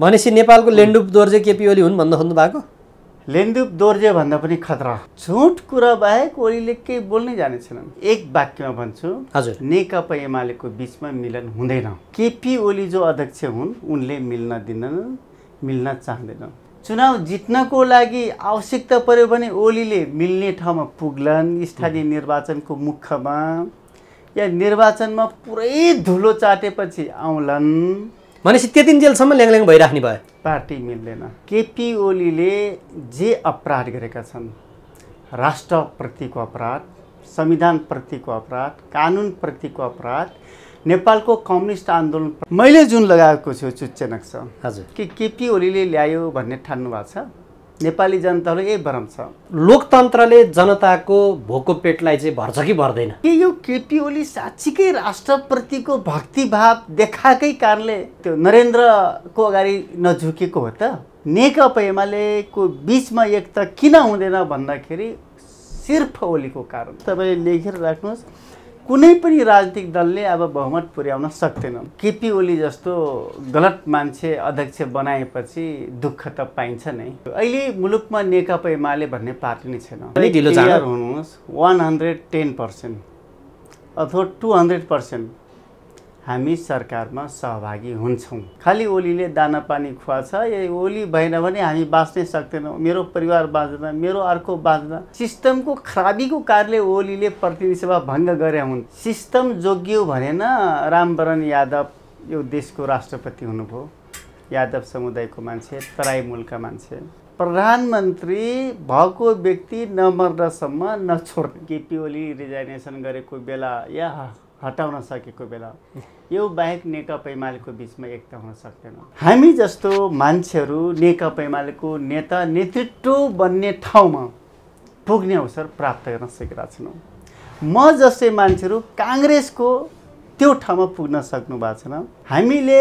भनेपछि नेपालको लेन्डुप दोर्जे केपी ओली हुन् भन्न खोज्नु भएको लेन्डुप दोर्जे भन्दा पनि खतरा झुट कुरा बाहेक ओलीले केही बोल्नै जाने छैनन् एक वाक्यमा भन्छु हजुर नेकपा एमालेको बिचमा मिलन हुँदैन केपी ओली जो अध्यक्ष हुन् उनले मिल्न दिनन् मिल्न चाहँदैनन् चुनाव जित्नको लागि आवश्यकता पर्यो भने ओलीले मिल्ने ठाउँमा पुग्लन् स्थानीय निर्वाचनको मुखमा या निर्वाचनमा पुरै धुलो चाटेपछि आउलन् भनेपछि त्यति जेलसम्म ल्याङल्याङ भइराख्ने भयो पार्टी मिल्दैन केपी ओलीले जे अपराध गरेका छन् राष्ट्रप्रतिको अपराध संविधानप्रतिको अपराध कानुनप्रतिको अपराध नेपालको कम्युनिस्ट आन्दोलन मैले जुन लगाएको छु चुच्चे नक्सा हजुर कि केपी ओलीले ल्यायो भन्ने ठान्नु भएको छ नेपाली जनतालाई यही भ्रम छ लोकतन्त्रले जनताको भोको पेटलाई चाहिँ भर्छ कि भर्दैन के यो केपी ओली साँच्चीकै राष्ट्रप्रतिको भक्तिभाव देखाएकै कारणले त्यो नरेन्द्रको अगाडि नझुकेको हो त नेकपा एमालेको बिचमा एक त किन हुँदैन भन्दाखेरि सिर्फ ओलीको कारण तपाईँ लेखेर राख्नुहोस् कुनै पनि राजनीतिक दलले अब बहुमत पुर्याउन सक्दैनन् केपी ओली जस्तो गलत मान्छे अध्यक्ष बनाएपछि दुःख त पाइन्छ नै अहिले मुलुकमा नेकपा एमाले भन्ने पार्टी नै छैन हुनुहोस् वान हन्ड्रेड टेन पर्सेन्ट अथवा टु हन्ड्रेड पर्सेन्ट हामी सरकारमा सहभागी हुन्छौँ खालि ओलीले दाना पानी खुवाछ यही ओली भएन भने हामी बाँच्नै सक्दैनौँ मेरो परिवार बाँच्दैन मेरो अर्को बाँच्दैन सिस्टमको खराबीको कारणले ओलीले प्रतिनिधि सभा भङ्ग गरे हुन् सिस्टम जोगियो भनेन रामवरण यादव यो देशको राष्ट्रपति हुनुभयो यादव समुदायको मान्छे तराई मूलका मान्छे प्रधानमन्त्री भएको व्यक्ति नमर्दासम्म नछोड्ने केपी ओली रिजाइनेसन गरेको बेला या हटाउन सकेको बेला यो बाहेक नेकपा एमालेको बिचमा एकता हुन सक्दैन हामी जस्तो मान्छेहरू नेकपा एमालेको नेता नेतृत्व बन्ने ठाउँमा पुग्ने अवसर प्राप्त गर्न सकेका छैनौँ म जस्तै मान्छेहरू काङ्ग्रेसको त्यो ठाउँमा पुग्न सक्नु भएको छैन हामीले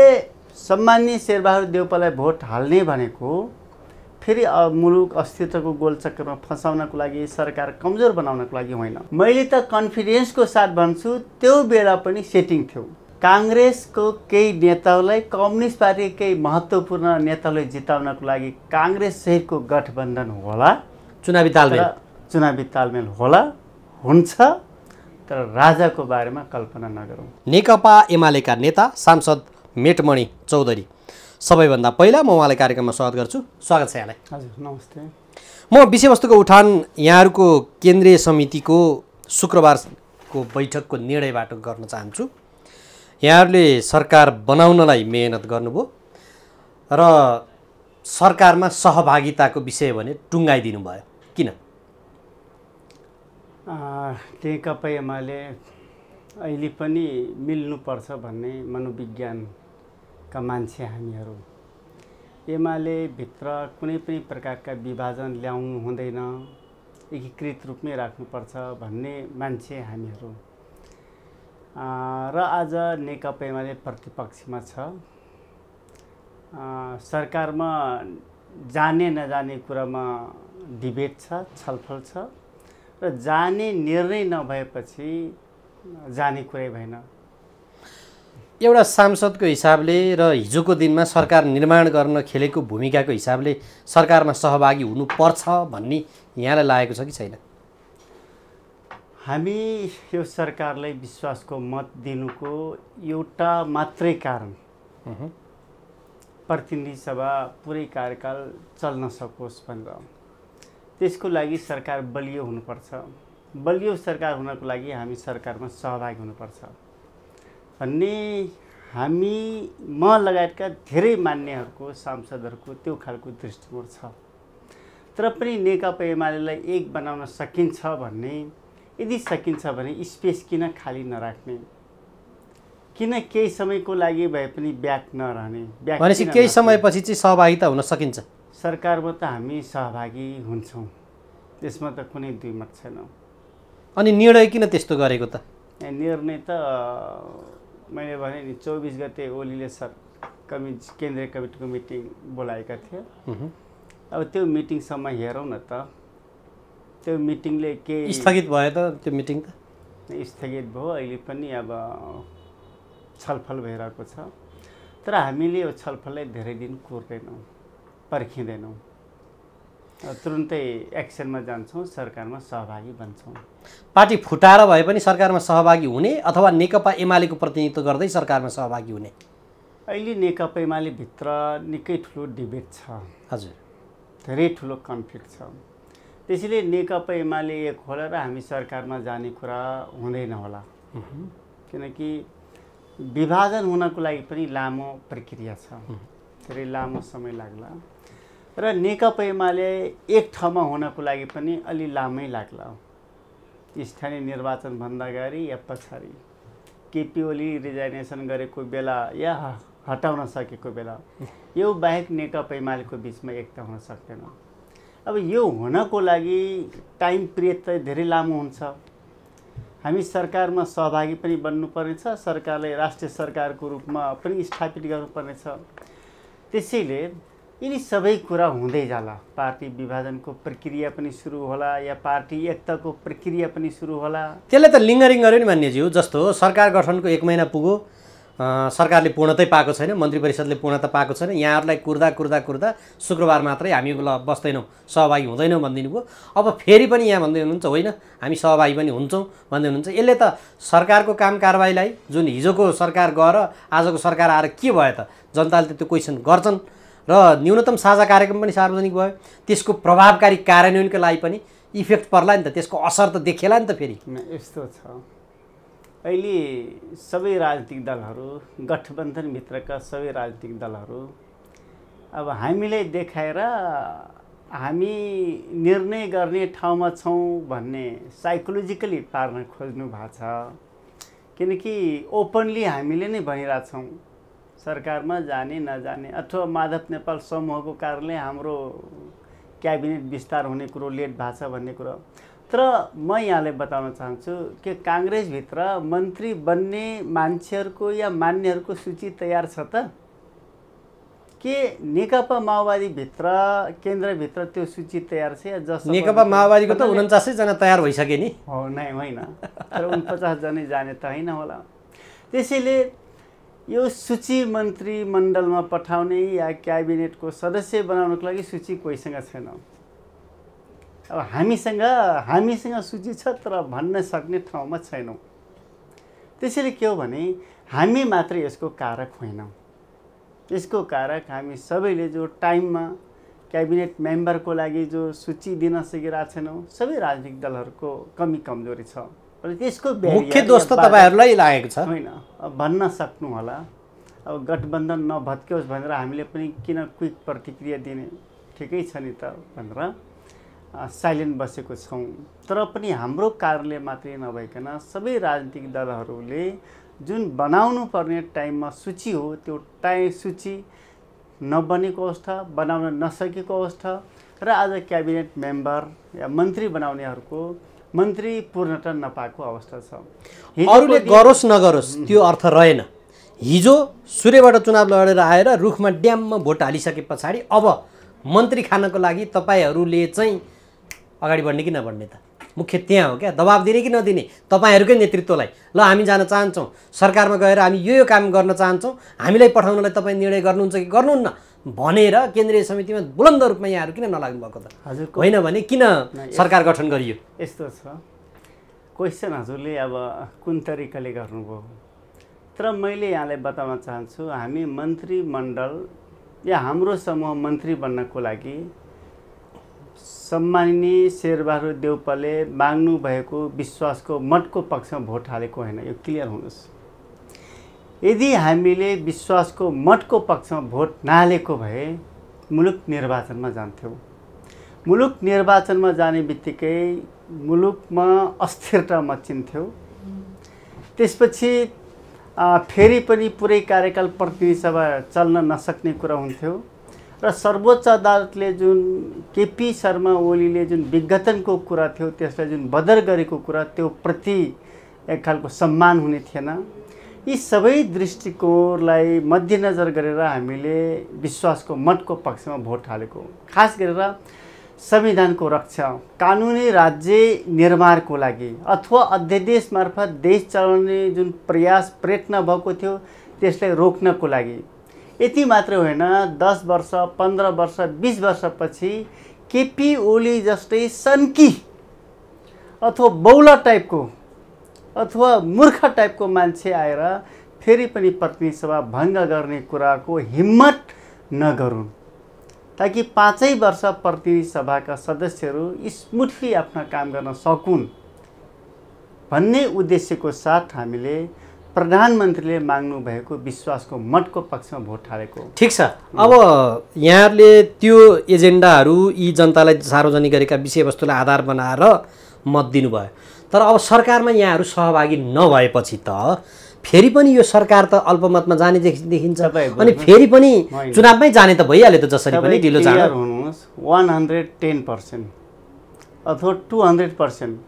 सम्मान्य शेरबहादुर देउपालाई भोट हाल्ने भनेको फेरि मुलुक अस्तित्वको गोलचक्करमा फसाउनको लागि सरकार कमजोर बनाउनको लागि होइन मैले त कन्फिडेन्सको साथ भन्छु त्यो बेला पनि सेटिङ थियो काङ्ग्रेसको केही नेताहरूलाई कम्युनिस्ट पार्टी केही महत्त्वपूर्ण नेतालाई जिताउनको लागि काङ्ग्रेस सहितको गठबन्धन होला चुनावी तालमेल चुनावी तालमेल होला हुन्छ तर राजाको बारेमा कल्पना नगरौँ नेकपा एमालेका नेता सांसद मेटमणि चौधरी सबैभन्दा पहिला म उहाँलाई कार्यक्रममा स्वागत गर्छु स्वागत छ यहाँलाई हजुर नमस्ते म विषयवस्तुको उठान यहाँहरूको केन्द्रीय समितिको शुक्रबारको बैठकको निर्णयबाट गर्न चाहन्छु यहाँहरूले सरकार बनाउनलाई मेहनत गर्नुभयो र सरकारमा सहभागिताको विषय भने टुङ्गाइदिनु भयो किन नेकपा एमाले अहिले पनि मिल्नुपर्छ भन्ने मनोविज्ञान का मान्छे हामीहरू एमाले भित्र कुनै पनि प्रकारका विभाजन ल्याउनु हुँदैन एकीकृत रूपमै राख्नुपर्छ भन्ने मान्छे हामीहरू र आज नेकपा एमाले प्रतिपक्षमा छ सरकारमा जाने नजाने कुरामा डिबेट छ छलफल छ र जाने निर्णय नभएपछि जाने कुरै भएन एउटा सांसदको हिसाबले र हिजोको दिनमा सरकार निर्माण गर्न खेलेको भूमिकाको हिसाबले सरकारमा सहभागी हुनुपर्छ भन्ने यहाँलाई लागेको छ कि छैन हामी यो सरकारलाई विश्वासको मत दिनुको एउटा मात्रै कारण प्रतिनिधि सभा पुरै कार्यकाल चल्न सकोस् भनेर त्यसको लागि सरकार बलियो हुनुपर्छ बलियो सरकार हुनको लागि हामी सरकारमा सहभागी हुनुपर्छ भन्ने हामी म लगायतका धेरै मान्नेहरूको सांसदहरूको त्यो खालको दृष्टिकोण छ तर पनि नेकपा एमालेलाई एक बनाउन सकिन्छ भन्ने यदि सकिन्छ भने स्पेस किन खाली नराख्ने किन केही समयको लागि भए पनि ब्याक नरहने भनेपछि केही समयपछि चाहिँ सहभागिता हुन सकिन्छ सरकारमा त हामी सहभागी हुन्छौँ त्यसमा त कुनै दुई मत छैनौँ अनि निर्णय किन त्यस्तो गरेको त निर्णय त मैले भने नि चौबिस गते ओलीले सर कमि केन्द्रीय कमिटीको मिटिङ बोलाएका थिए अब त्यो मिटिङसम्म हेरौँ न त त्यो मिटिङले के स्थगित भयो त त्यो मिटिङ त स्थगित भयो अहिले पनि अब छलफल भइरहेको छ तर हामीले यो छलफललाई धेरै दिन कुर्दैनौँ पर्खिँदैनौँ तुरुन्तै एक्सनमा जान्छौँ सरकारमा सहभागी बन्छौँ पार्टी फुटाएर भए पनि सरकारमा सहभागी हुने अथवा नेकपा एमालेको प्रतिनिधित्व गर्दै सरकारमा सहभागी हुने अहिले नेकपा एमाले भित्र निकै ठुलो डिबेट छ हजुर धेरै ठुलो कन्फ्लिक्ट छ त्यसैले नेकपा एमाले एक होला र हामी सरकारमा जाने कुरा हुँदैन होला किनकि विभाजन हुनको लागि पनि लामो प्रक्रिया छ धेरै लामो समय लाग्ला र नेकपा एमाले एक ठाउँमा हुनको लागि पनि अलि लामै लाग्ला स्थानीय निर्वाचनभन्दा अगाडि या पछाडि केपी ओली रिजाइनेसन गरेको बेला या हटाउन सकेको बेला यो बाहेक नेकपा एमालेको बिचमा एकता हुन सक्दैन अब यो हुनको लागि टाइम पिरियड त धेरै लामो हुन्छ हामी सरकारमा सहभागी पनि बन्नुपर्नेछ सरकारले राष्ट्रिय सरकारको रूपमा पनि स्थापित गर्नुपर्नेछ त्यसैले यिनी सबै कुरा हुँदै जाला पार्टी विभाजनको प्रक्रिया पनि सुरु होला या पार्टी एकताको प्रक्रिया पनि सुरु होला त्यसलाई त लिङ्गरिङ गर्यो नि मान्यज्यू जस्तो सरकार गठनको एक महिना पुग्यो सरकारले पूर्णतै पाएको छैन मन्त्री परिषदले पूर्ण त पाएको छैन यहाँहरूलाई कुर्दा कुर्दा कुर्दा शुक्रबार मात्रै हामी ल बस्दैनौँ सहभागी हुँदैनौँ भनिदिनु भयो अब फेरि पनि यहाँ भन्दै हुनुहुन्छ होइन हामी सहभागी पनि हुन्छौँ भन्दै हुनुहुन्छ यसले त सरकारको काम कारवाहीलाई जुन हिजोको सरकार गएर आजको सरकार आएर के भयो त जनताले त त्यो क्वेसन गर्छन् र न्यूनतम साझा कार्यक्रम पनि सार्वजनिक भयो त्यसको प्रभावकारी कार्यान्वयनको लागि पनि इफेक्ट पर्ला नि त त्यसको असर त देखेला नि त फेरि यस्तो छ अहिले सबै राजनीतिक दलहरू गठबन्धनभित्रका सबै राजनीतिक दलहरू अब हामीले देखाएर हामी निर्णय गर्ने ठाउँमा छौँ भन्ने साइकोलोजिकली पार्न खोज्नु भएको छ किनकि ओपनली हामीले नै भनिरहेछौँ सरकारमा जाने नजाने अथवा माधव नेपाल समूहको कारणले हाम्रो क्याबिनेट विस्तार हुने कुरो लेट भएको छ भन्ने कुरो तर म यहाँलाई बताउन चाहन्छु कि काङ्ग्रेसभित्र मन्त्री बन्ने मान्छेहरूको या मान्नेहरूको सूची तयार छ त के नेकपा माओवादीभित्र केन्द्रभित्र त्यो सूची तयार छ या जस नेकपा माओवादीको त उन्चासैजना तयार भइसक्यो नि हो नै होइन तर उन्पचासजना जाने त होइन होला त्यसैले यो सूची मन्त्रीमण्डलमा पठाउने या क्याबिनेटको सदस्य बनाउनको लागि सूची कोहीसँग छैन अब हामीसँग हामीसँग सूची छ तर भन्न सक्ने ठाउँमा छैनौँ त्यसैले के हो भने हामी मात्र यसको कारक होइनौँ यसको कारक हामी सबैले जो टाइममा क्याबिनेट मेम्बरको लागि जो सूची दिन सकिरहेको छैनौँ सबै राजनीतिक दलहरूको कमी कमजोरी छ अनि त्यसको मुख्य दोष त तपाईँहरूलाई लागेको छ होइन भन्न सक्नु होला अब गठबन्धन नभत्कियोस् भनेर हामीले पनि किन क्विक प्रतिक्रिया दिने ठिकै छ नि त भनेर साइलेन्ट बसेको छौँ तर पनि हाम्रो कारणले मात्रै नभइकन सबै राजनीतिक दलहरूले जुन बनाउनु पर्ने टाइममा सूची हो त्यो टाइम सूची नबनेको अवस्था बनाउन नसकेको अवस्था र आज क्याबिनेट मेम्बर या मन्त्री बनाउनेहरूको मन्त्री पूर्णता नपाएको अवस्था छ अरूले गरोस् नगरोस् त्यो अर्थ रहेन हिजो सूर्यबाट चुनाव लडेर आएर रुखमा ड्याममा भोट हालिसके पछाडि अब मन्त्री खानको लागि तपाईँहरूले चाहिँ अगाडि बढ्ने कि नबढ्ने त मुख्य त्यहाँ हो क्या दबाब दिने कि नदिने तपाईँहरूकै नेतृत्वलाई ल हामी जान चाहन्छौँ सरकारमा गएर हामी यो यो काम गर्न चाहन्छौँ हामीलाई पठाउनलाई तपाईँ निर्णय गर्नुहुन्छ कि गर्नुहुन्न भनेर केन्द्रीय समितिमा बुलन्द रूपमा यहाँहरू किन नलाग्नु भएको त हजुर होइन भने किन सरकार गठन गरियो यस्तो छ क्वेसन हजुरले अब कुन तरिकाले गर्नुभयो तर मैले यहाँलाई बताउन चाहन्छु हामी मन्त्रीमण्डल या हाम्रो समूह मन्त्री बन्नको लागि सम्मानिय शेरबहादुर देउपाले माग्नु भएको विश्वासको मतको पक्षमा भोट हालेको होइन यो क्लियर हुनुहोस् यदि हामीले विश्वासको मठको पक्षमा भोट नहालेको भए मुलुक निर्वाचनमा जान्थ्यौँ मुलुक निर्वाचनमा जाने बित्तिकै मुलुकमा अस्थिरता मचिन्थ्यो त्यसपछि फेरि पनि पुरै कार्यकाल प्रतिनिधि सभा चल्न नसक्ने कुरा हुन्थ्यो र सर्वोच्च अदालतले जुन केपी शर्मा ओलीले जुन विघटनको कुरा थियो त्यसलाई जुन बदर गरेको कुरा त्यो प्रति एक खालको सम्मान हुने थिएन यी सबै दृष्टिकोणलाई मध्यनजर गरेर हामीले विश्वासको मतको पक्षमा भोट हालेको खास गरेर संविधानको रक्षा कानुनी राज्य निर्माणको लागि अथवा अध्यादेश मार्फत देश चलाउने जुन प्रयास प्रयत्न भएको थियो त्यसलाई रोक्नको लागि यति मात्र होइन दस वर्ष पन्ध्र वर्ष बिस वर्षपछि केपी ओली जस्तै सन्की अथवा बौला टाइपको अथवा मूर्ख टाइपको मान्छे आएर फेरि पनि प्रतिनिधि सभा भङ्ग गर्ने कुराको हिम्मत नगरून् ताकि पाँचै वर्ष प्रतिनिधि सभाका सदस्यहरू स्मुथली आफ्ना काम गर्न सकुन् भन्ने उद्देश्यको साथ हामीले प्रधानमन्त्रीले माग्नु भएको विश्वासको मतको पक्षमा भोट हालेको ठिक छ अब यहाँहरूले त्यो एजेन्डाहरू यी जनतालाई सार्वजनिक गरेका विषयवस्तुलाई आधार बनाएर मत दिनुभयो तर अब सरकारमा यहाँहरू सहभागी नभएपछि त फेरि पनि यो सरकार त अल्पमतमा जाने देखिन्छ अनि फेरि पनि चुनावमै जाने त भइहाल्यो त जसरी पनि ढिलो हुनुहोस् वान हन्ड्रेड टेन पर्सेन्ट अथवा टु हन्ड्रेड पर्सेन्ट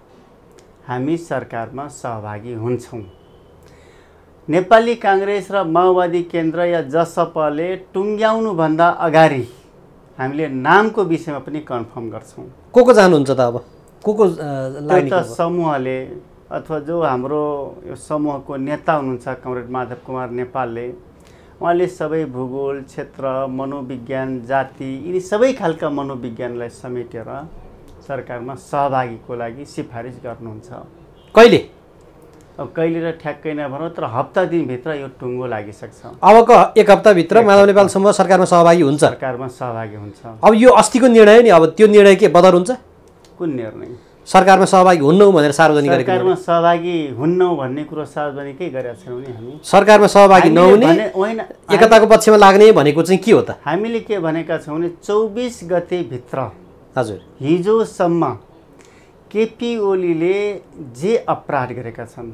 हामी सरकारमा सहभागी हुन्छौँ नेपाली काङ्ग्रेस र माओवादी केन्द्र या जसपाले टुङ्ग्याउनुभन्दा अगाडि हामीले नामको विषयमा पनि कन्फर्म गर्छौँ को को जानुहुन्छ त अब को को त्यो समूहले अथवा जो हाम्रो यो समूहको नेता हुनुहुन्छ कमरेड माधव कुमार नेपालले उहाँले सबै भूगोल क्षेत्र मनोविज्ञान जाति यिनी सबै खालका मनोविज्ञानलाई समेटेर सरकारमा सहभागीको लागि सिफारिस गर्नुहुन्छ कहिले अब कहिले र ठ्याक्कै नभनौँ तर हप्ता दिनभित्र यो टुङ्गो लागिसक्छ अबको एक हप्ताभित्र माधव नेपाल समूह सरकारमा सहभागी हुन्छ सरकारमा सहभागी हुन्छ अब यो अस्तिको निर्णय नि अब त्यो निर्णय के बदल हुन्छ कुन निर्णय सरकारमा सहभागी हुन्नौ भनेर सार्वजनिक सरकारमा सहभागी हुन्नौ भन्ने कुरो सार्वजनिकै गरेका छैनौँ नि हामी सरकारमा सहभागी नहुने होइन एकताको पक्षमा लाग्ने भनेको चाहिँ के हो त हामीले के भनेका छौँ भने चौबिस गतेभित्र हजुर हिजोसम्म केपी ओलीले जे अपराध गरेका छन्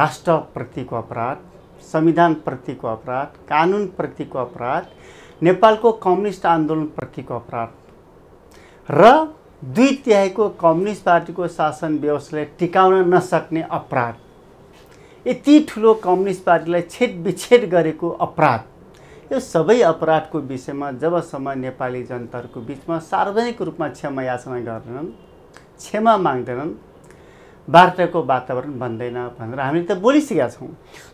राष्ट्रप्रतिको अपराध संविधानप्रतिको अपराध कानुनप्रतिको अपराध नेपालको कम्युनिस्ट आन्दोलनप्रतिको अपराध र दुई तिहाईको कम्युनिस्ट पार्टीको शासन व्यवस्थालाई टिकाउन नसक्ने अपराध यति ठुलो कम्युनिस्ट पार्टीलाई छेटबिछेट गरेको अपराध यो सबै अपराधको विषयमा जबसम्म नेपाली जनताहरूको बिचमा सार्वजनिक रूपमा क्षमा याचना गर्दैनन् क्षमा माग्दैनन् वार्ताको वातावरण बन्दैन भनेर हामीले त बोलिसकेका छौँ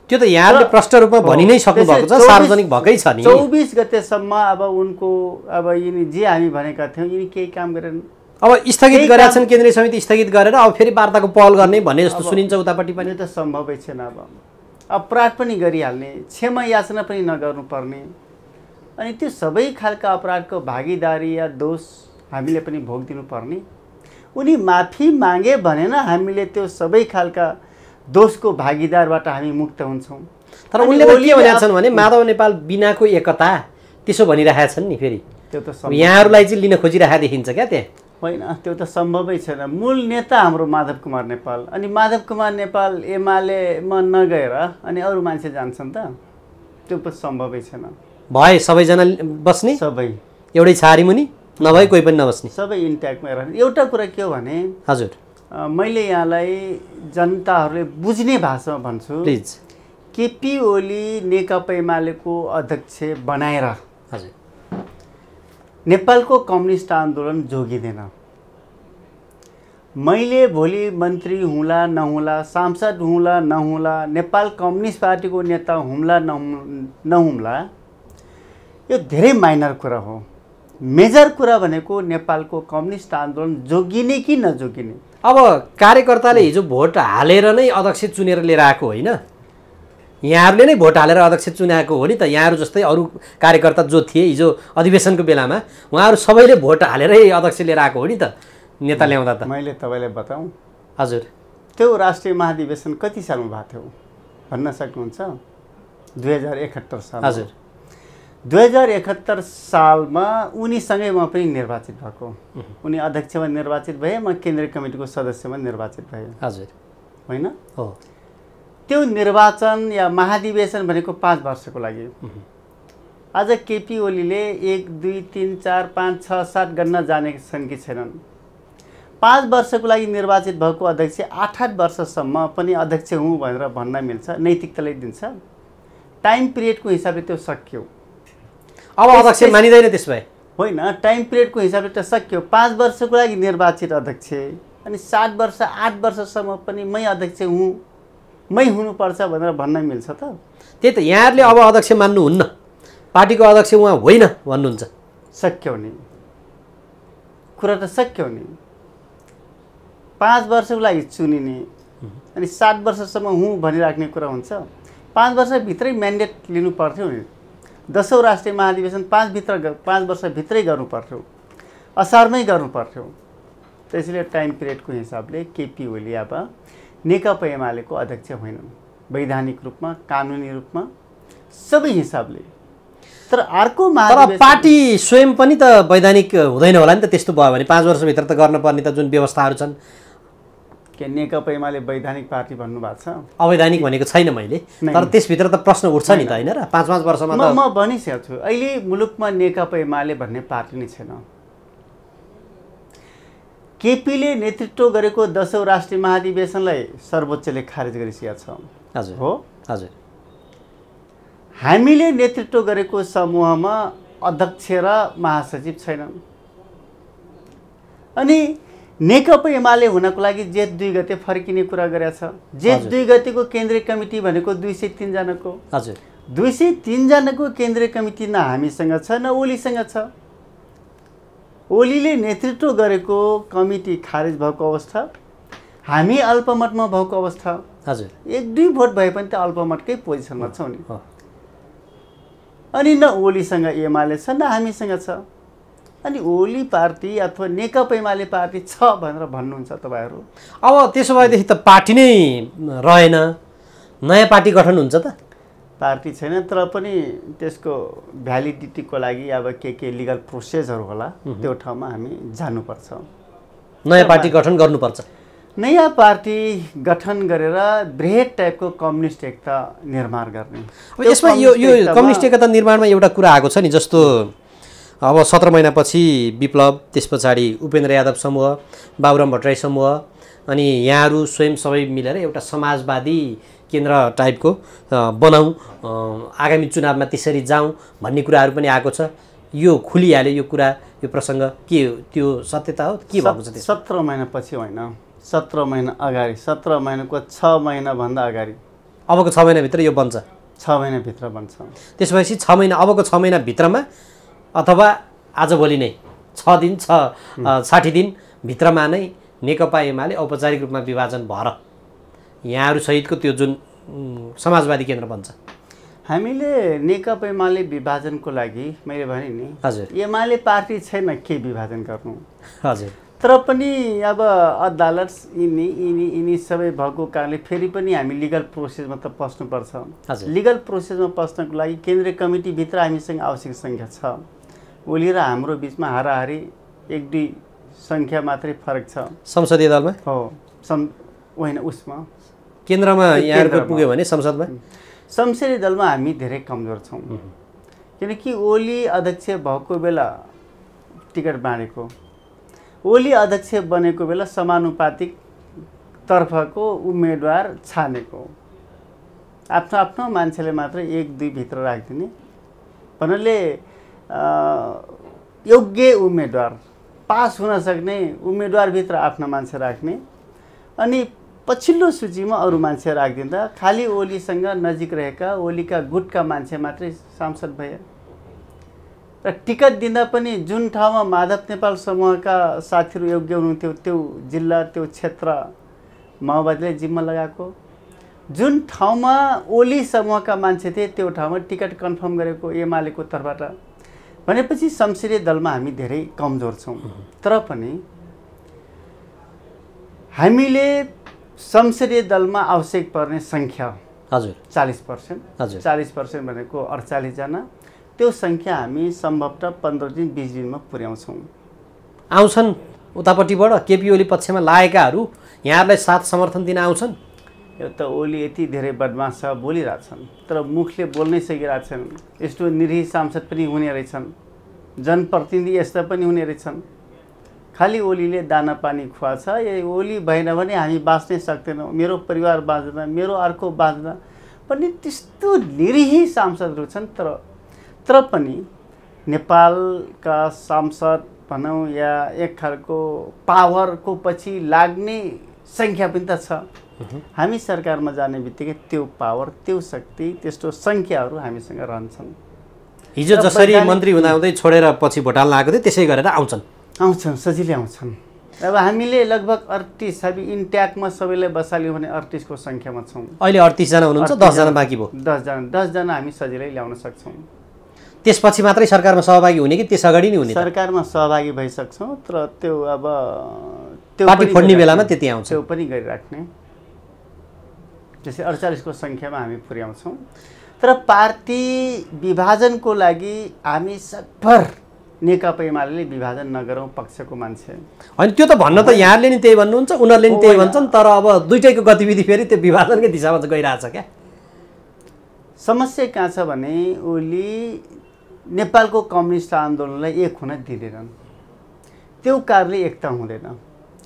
त्यो त यहाँले प्रष्ट रूपमा भनि नै सक्नु भएको छ सार्वजनिक भएकै छ नि चौबिस गतेसम्म अब उनको अब यिनी जे हामी भनेका थियौँ यिनी केही काम गरेन अब स्थगित गरेका छन् केन्द्रीय समिति स्थगित गरेर अब फेरि वार्ताको पहल गर्ने भन्ने जस्तो सुनिन्छ उतापट्टि पनि त सम्भवै छैन अब अपराध पनि गरिहाल्ने क्षमा याचना पनि नगर्नुपर्ने अनि त्यो सबै खालका अपराधको भागीदारी या दोष हामीले पनि भोग दिनुपर्ने उनी माफी मागे भने न हामीले त्यो सबै खालका दोषको भागीदारबाट हामी मुक्त हुन्छौँ तर उनले के भनेका छन् भने माधव नेपाल बिनाको एकता त्यसो भनिरहेका छन् नि फेरि त्यो त यहाँहरूलाई चाहिँ लिन खोजिरहेको देखिन्छ क्या त्यहाँ होइन त्यो त सम्भवै छैन मूल नेता हाम्रो माधव कुमार नेपाल अनि माधव कुमार नेपाल एमालेमा नगएर अनि अरू मान्छे जान्छन् त त्यो पनि सम्भवै छैन भए सबैजना बस्ने सबै एउटै छारी मुनि नभए कोही पनि नबस्ने सबै इन्ट्याक्टमा रहने एउटा कुरा के हो भने हजुर मैले यहाँलाई जनताहरूले बुझ्ने भाषामा भन्छु प्लिज केपी ओली नेकपा एमालेको अध्यक्ष बनाएर नेपालको कम्युनिस्ट आन्दोलन जोगिँदैन मैले भोलि मन्त्री हुँला नहुँला सांसद हुँला नहुँला नेपाल कम्युनिस्ट पार्टीको नेता हुम्ला नहुम्ला यो धेरै माइनर कुरा हो मेजर कुरा भनेको नेपालको कम्युनिस्ट आन्दोलन जोगिने कि नजोगिने अब कार्यकर्ताले हिजो भोट हालेर नै अध्यक्ष चुनेर लिएर आएको होइन यहाँहरूले नै भोट हालेर अध्यक्ष चुनाएको हो नि त यहाँहरू जस्तै अरू कार्यकर्ता जो थिए हिजो अधिवेशनको बेलामा उहाँहरू सबैले भोट हालेरै अध्यक्ष लिएर आएको हो नि त नेता ल्याउँदा त मैले तपाईँलाई बताउँ हजुर त्यो राष्ट्रिय महाधिवेशन कति सालमा भएको थियो भन्न सक्नुहुन्छ दुई हजार एकहत्तर साल हजुर दुई हजार एकहत्तर सालमा उनीसँगै म पनि निर्वाचित भएको उनी अध्यक्षमा निर्वाचित भए म केन्द्रीय कमिटीको सदस्यमा निर्वाचित भए हजुर होइन हो त्यो निर्वाचन या महाधिवेशन भनेको पाँच वर्षको लागि आज केपी ओलीले एक दुई तिन चार पाँच छ सात गर्न जाने छन् कि छैनन् पाँच वर्षको लागि निर्वाचित भएको अध्यक्ष आठ आठ वर्षसम्म पनि अध्यक्ष हुँ भनेर भन्न मिल्छ नैतिकताले दिन्छ टाइम पिरियडको हिसाबले त्यो सक्यो अब अध्यक्ष मानिँदैन त्यस भए होइन टाइम पिरियडको हिसाबले त सक्यो पाँच वर्षको लागि निर्वाचित अध्यक्ष अनि सात वर्ष आठ वर्षसम्म पनि मै अध्यक्ष हुँ मै हुनुपर्छ भनेर भन्न मिल्छ त त्यही त यहाँहरूले अब अध्यक्ष मान्नुहुन्न पार्टीको अध्यक्ष उहाँ होइन भन्नुहुन्छ सक्यौ नि कुरा त सक्यौ नि पाँच वर्षको लागि चुनिने अनि सात वर्षसम्म हुँ भनिराख्ने कुरा हुन्छ पाँच वर्षभित्रै म्यान्डेट लिनु पर्थ्यो नि दसौँ राष्ट्रिय महाधिवेशन पाँचभित्र पाँच वर्षभित्रै गर्नु पर्थ्यो असारमै गर्नु पर्थ्यो त्यसैले टाइम पिरियडको हिसाबले केपी ओली अब नेकपा एमालेको अध्यक्ष होइनन् वैधानिक रूपमा कानुनी रूपमा सबै हिसाबले तर अर्को पार्टी स्वयं पनि त वैधानिक हुँदैन होला नि त त्यस्तो भयो भने पाँच वर्षभित्र त गर्नुपर्ने त जुन व्यवस्थाहरू छन् के नेकपा एमाले वैधानिक पार्टी भन्नुभएको छ अवैधानिक भनेको छैन मैले तर त्यसभित्र त प्रश्न उठ्छ नि त होइन र पाँच पाँच वर्षमा म भनिसकेको छु अहिले मुलुकमा नेकपा एमाले भन्ने पार्टी नै छैन केपीले नेतृत्व गरेको दसौँ राष्ट्रिय महाधिवेशनलाई सर्वोच्चले खारेज गरिसकेका छ हजुर हो हजुर हामीले नेतृत्व गरेको समूहमा अध्यक्ष र महासचिव छैनन् अनि नेकपा एमाले हुनको लागि जेठ दुई गते फर्किने कुरा गरेछ जेठ दुई गतेको केन्द्रीय कमिटी भनेको दुई सय तिनजनाको हजुर दुई सय तिनजनाको केन्द्रीय कमिटी न हामीसँग छ न ओलीसँग छ ओलीले नेतृत्व गरेको कमिटी खारेज भएको अवस्था हामी अल्पमतमा भएको अवस्था हजुर एक दुई भोट भए पनि त अल्पमतकै पोजिसनमा छौँ नि अनि न ओलीसँग एमाले छ न हामीसँग छ अनि ओली पार्टी अथवा नेकपा एमाले पार्टी छ भनेर भन्नुहुन्छ तपाईँहरू अब त्यसो भएदेखि त पार्टी नै रहेन नयाँ पार्टी गठन हुन्छ त पार्टी छैन तर पनि त्यसको भ्यालिडिटीको लागि अब के के लिगल प्रोसेसहरू होला त्यो ठाउँमा हामी जानुपर्छ नयाँ पार्टी गठन गर्नुपर्छ नयाँ पार्टी गठन गरेर बृहत टाइपको कम्युनिस्ट एकता निर्माण गर्ने यसमा यो यो कम्युनिस्ट एकता निर्माणमा एउटा कुरा आएको छ नि जस्तो अब सत्र महिनापछि विप्लव त्यस पछाडि उपेन्द्र यादव समूह बाबुराम भट्टराई समूह अनि यहाँहरू स्वयं सबै मिलेर एउटा समाजवादी केन्द्र टाइपको बनाऊ आगामी चुनावमा त्यसरी जाउँ भन्ने कुराहरू पनि आएको छ यो खुलिहाल्यो यो कुरा यो प्रसङ्ग के त्यो सत्यता हो के भएको छ सत्र महिनापछि होइन सत्र महिना अगाडि सत्र महिनाको छ महिनाभन्दा अगाडि अबको छ महिनाभित्र यो बन्छ छ महिनाभित्र बन्छ त्यसपछि छ महिना अबको छ महिनाभित्रमा अथवा आजभोलि नै छ दिन छ साठी दिनभित्रमा नै नेकपा एमाले औपचारिक रूपमा विभाजन भएर यहाँहरूसहितको त्यो जुन समाजवादी केन्द्र बन्छ हामीले नेकपा एमाले विभाजनको लागि मैले भने नि हजुर एमाले पार्टी छैन के विभाजन गर्नु हजुर तर पनि अब अदालत यिनी यिनी यिनी सबै भएको कारणले फेरि पनि हामी लिगल प्रोसेसमा त पस्नुपर्छ लिगल प्रोसेसमा पस्नको लागि केन्द्रीय कमिटीभित्र हामीसँग आवश्यक सङ्ख्या छ ओली र हाम्रो बिचमा हाराहारी एक दुई सङ्ख्या मात्रै फरक छ संसदीय दलमा हो सम् होइन उसमा केन्द्रमा यहाँहरू पुग्यो भने संसदमा संसदीय दलमा हामी धेरै कमजोर छौँ किनकि ओली अध्यक्ष भएको बेला टिकट बाँडेको ओली अध्यक्ष बनेको बेला समानुपातिक तर्फको उम्मेदवार छानेको आफ्नो आफ्नो मान्छेले मात्र एक दुई भित्र राखिदिने भन्नाले योग्य उम्मेदवार पास हुन सक्ने उम्मेदवारभित्र आफ्नो मान्छे राख्ने अनि पछिल्लो सूचीमा अरू मान्छे राखिदिँदा खालि ओलीसँग नजिक रहेका ओलीका गुटका मान्छे मात्रै सांसद भए र टिकट दिँदा पनि जुन ठाउँमा माधव नेपाल समूहका साथीहरू योग्य हुनुहुन्थ्यो त्यो जिल्ला त्यो क्षेत्र माओवादीले जिम्मा लगाएको जुन ठाउँमा ओली समूहका मान्छे थिए त्यो ठाउँमा टिकट कन्फर्म गरेको एमालेको तर्फबाट भनेपछि शमशेरी दलमा हामी धेरै कमजोर छौँ तर पनि हामीले संसदीय दलमा आवश्यक पर्ने सङ्ख्या हजुर चालिस पर्सेन्ट हजुर चालिस पर्सेन्ट भनेको अडचालिसजना त्यो सङ्ख्या हामी सम्भवतः पन्ध्र दिन बिस दिनमा पुर्याउँछौँ आउँछन् उतापट्टिबाट केपी ओली पक्षमा लागेकाहरू यहाँहरूलाई साथ समर्थन दिन आउँछन् यो त ओली यति धेरै बदमास छ बोलिरहेछन् तर मुखले बोल्नै सकिरहेछन् यस्तो निरीह सांसद पनि हुने रहेछन् जनप्रतिनिधि यस्ता पनि हुने रहेछन् खालि ओलीले दाना पानी खुवाछ ए ओली भएन भने हामी बाँच्नै सक्दैनौँ मेरो परिवार बाँच्दैन मेरो अर्को बाँच्दैन पनि त्यस्तो निरीही सांसदहरू छन् तर तर पनि नेपालका सांसद भनौँ या एक खालको पावरको पछि लाग्ने सङ्ख्या पनि त छ हामी सरकारमा जाने बित्तिकै त्यो पावर त्यो शक्ति त्यस्तो सङ्ख्याहरू हामीसँग रहन्छन् हिजो जसरी मन्त्री हुँदाहुँदै छोडेर पछि भोटाल्न आएको थियो त्यसै गरेर आउँछन् आउँछन् सजिलै आउँछन् अब हामीले लगभग अडतिस हामी इन्ट्याकमा सबैलाई बसाल्यौँ भने अडतिसको सङ्ख्यामा छौँ अहिले अडतिसजना हुनुहुन्छ दसजना बाँकी भयो दसजना दसजना हामी सजिलै ल्याउन सक्छौँ त्यसपछि मात्रै सरकारमा सहभागी हुने कि त्यस अगाडि नै हुने सरकारमा सहभागी भइसक्छौँ तर त्यो अब त्यो पार्टी फोड्ने बेलामा त्यति आउँछ त्यो पनि गरिराख्ने त्यसै अडचालिसको सङ्ख्यामा हामी पुर्याउँछौँ तर पार्टी विभाजनको लागि हामी सबभर नेकपा एमाले विभाजन नगरौँ पक्षको मान्छे होइन त्यो त भन्न त यहाँले नि त्यही भन्नुहुन्छ उनीहरूले नि त्यही भन्छन् तर अब दुइटैको गतिविधि फेरि त्यो विभाजनकै दिशामा गइरहेछ क्या समस्या कहाँ छ भने ओली नेपालको कम्युनिस्ट आन्दोलनलाई एक हुन दिँदैनन् त्यो कारणले एकता हुँदैन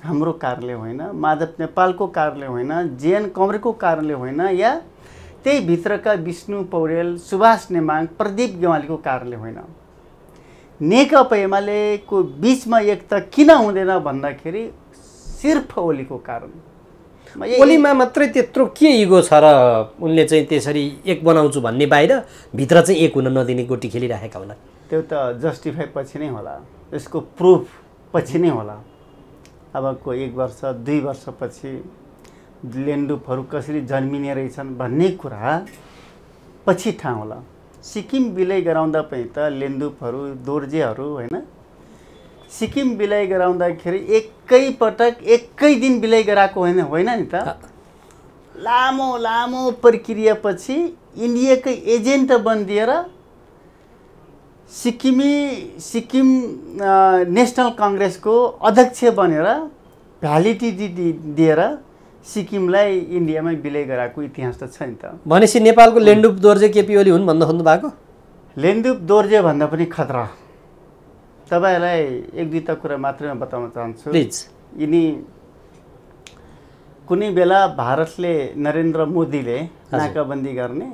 हाम्रो कारणले होइन माधव नेपालको कारणले होइन जेएन कमरेको कारणले होइन या त्यही भित्रका विष्णु पौडेल सुभाष नेमाङ प्रदीप गेवालीको कारणले होइन नेकपा एमालेको बिचमा त किन हुँदैन भन्दाखेरि सिर्फ ओलीको कारण ओलीमा मात्रै त्यत्रो के इगो छ र उनले चाहिँ त्यसरी एक बनाउँछु भन्ने बाहिर भित्र चाहिँ एक हुन नदिने गोटी खेलिराखेका होला त्यो त जस्टिफाई पछि नै होला यसको प्रुफ पछि नै होला अबको एक वर्ष दुई वर्षपछि लेन्डुपहरू कसरी जन्मिने रहेछन् भन्ने कुरा पछि थाहा होला सिक्किम विलय गराउँदा पनि त लेन्दुपहरू दोर्जेहरू होइन सिक्किम विलय गराउँदाखेरि एकैपटक एकै दिन विलय गराएको होइन होइन नि त लामो लामो प्रक्रियापछि इन्डियाकै एजेन्ट बनिदिएर सिक्किमी सिक्किम नेसनल कङ्ग्रेसको अध्यक्ष बनेर भ्यालिडिटी दिएर सिक्किमलाई इन्डियामै विलय गराएको इतिहास त छ नि त भनेपछि नेपालको लेन्डुप दोर्जे केपी ओली हुन् भन्न खोज्नु भएको लेन्डुप दोर्जे भन्दा पनि खतरा तपाईँहरूलाई एक दुईवटा कुरा मात्रै म बताउन चाहन्छु प्लिज यिनी कुनै बेला भारतले नरेन्द्र मोदीले नाकाबन्दी गर्ने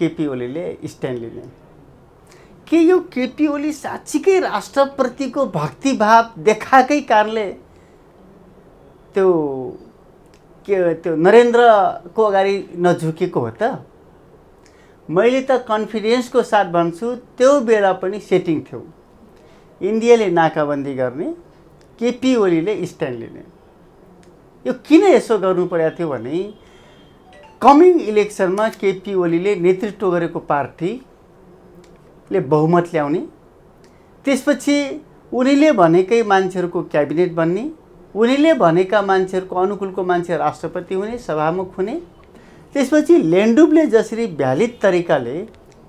केपी ओलीले स्ट्यान्ड लिने के यो केपी ओली साँच्चीकै राष्ट्रप्रतिको भक्तिभाव देखाएकै कारणले त्यो के त्यो नरेन्द्रको अगाडि नझुकेको हो त मैले त कन्फिडेन्सको साथ भन्छु त्यो बेला पनि सेटिङ थियो इन्डियाले नाकाबन्दी गर्ने केपी ओलीले स्ट्यान्ड लिने यो किन यसो गर्नु परेको थियो भने कमिङ इलेक्सनमा केपी ओलीले नेतृत्व गरेको पार्टीले बहुमत ल्याउने त्यसपछि उनीले भनेकै मान्छेहरूको क्याबिनेट बन्ने उनीले भनेका मान्छेहरूको अनुकूलको मान्छे राष्ट्रपति हुने सभामुख हुने त्यसपछि लेन्डुबले जसरी भ्यालिड तरिकाले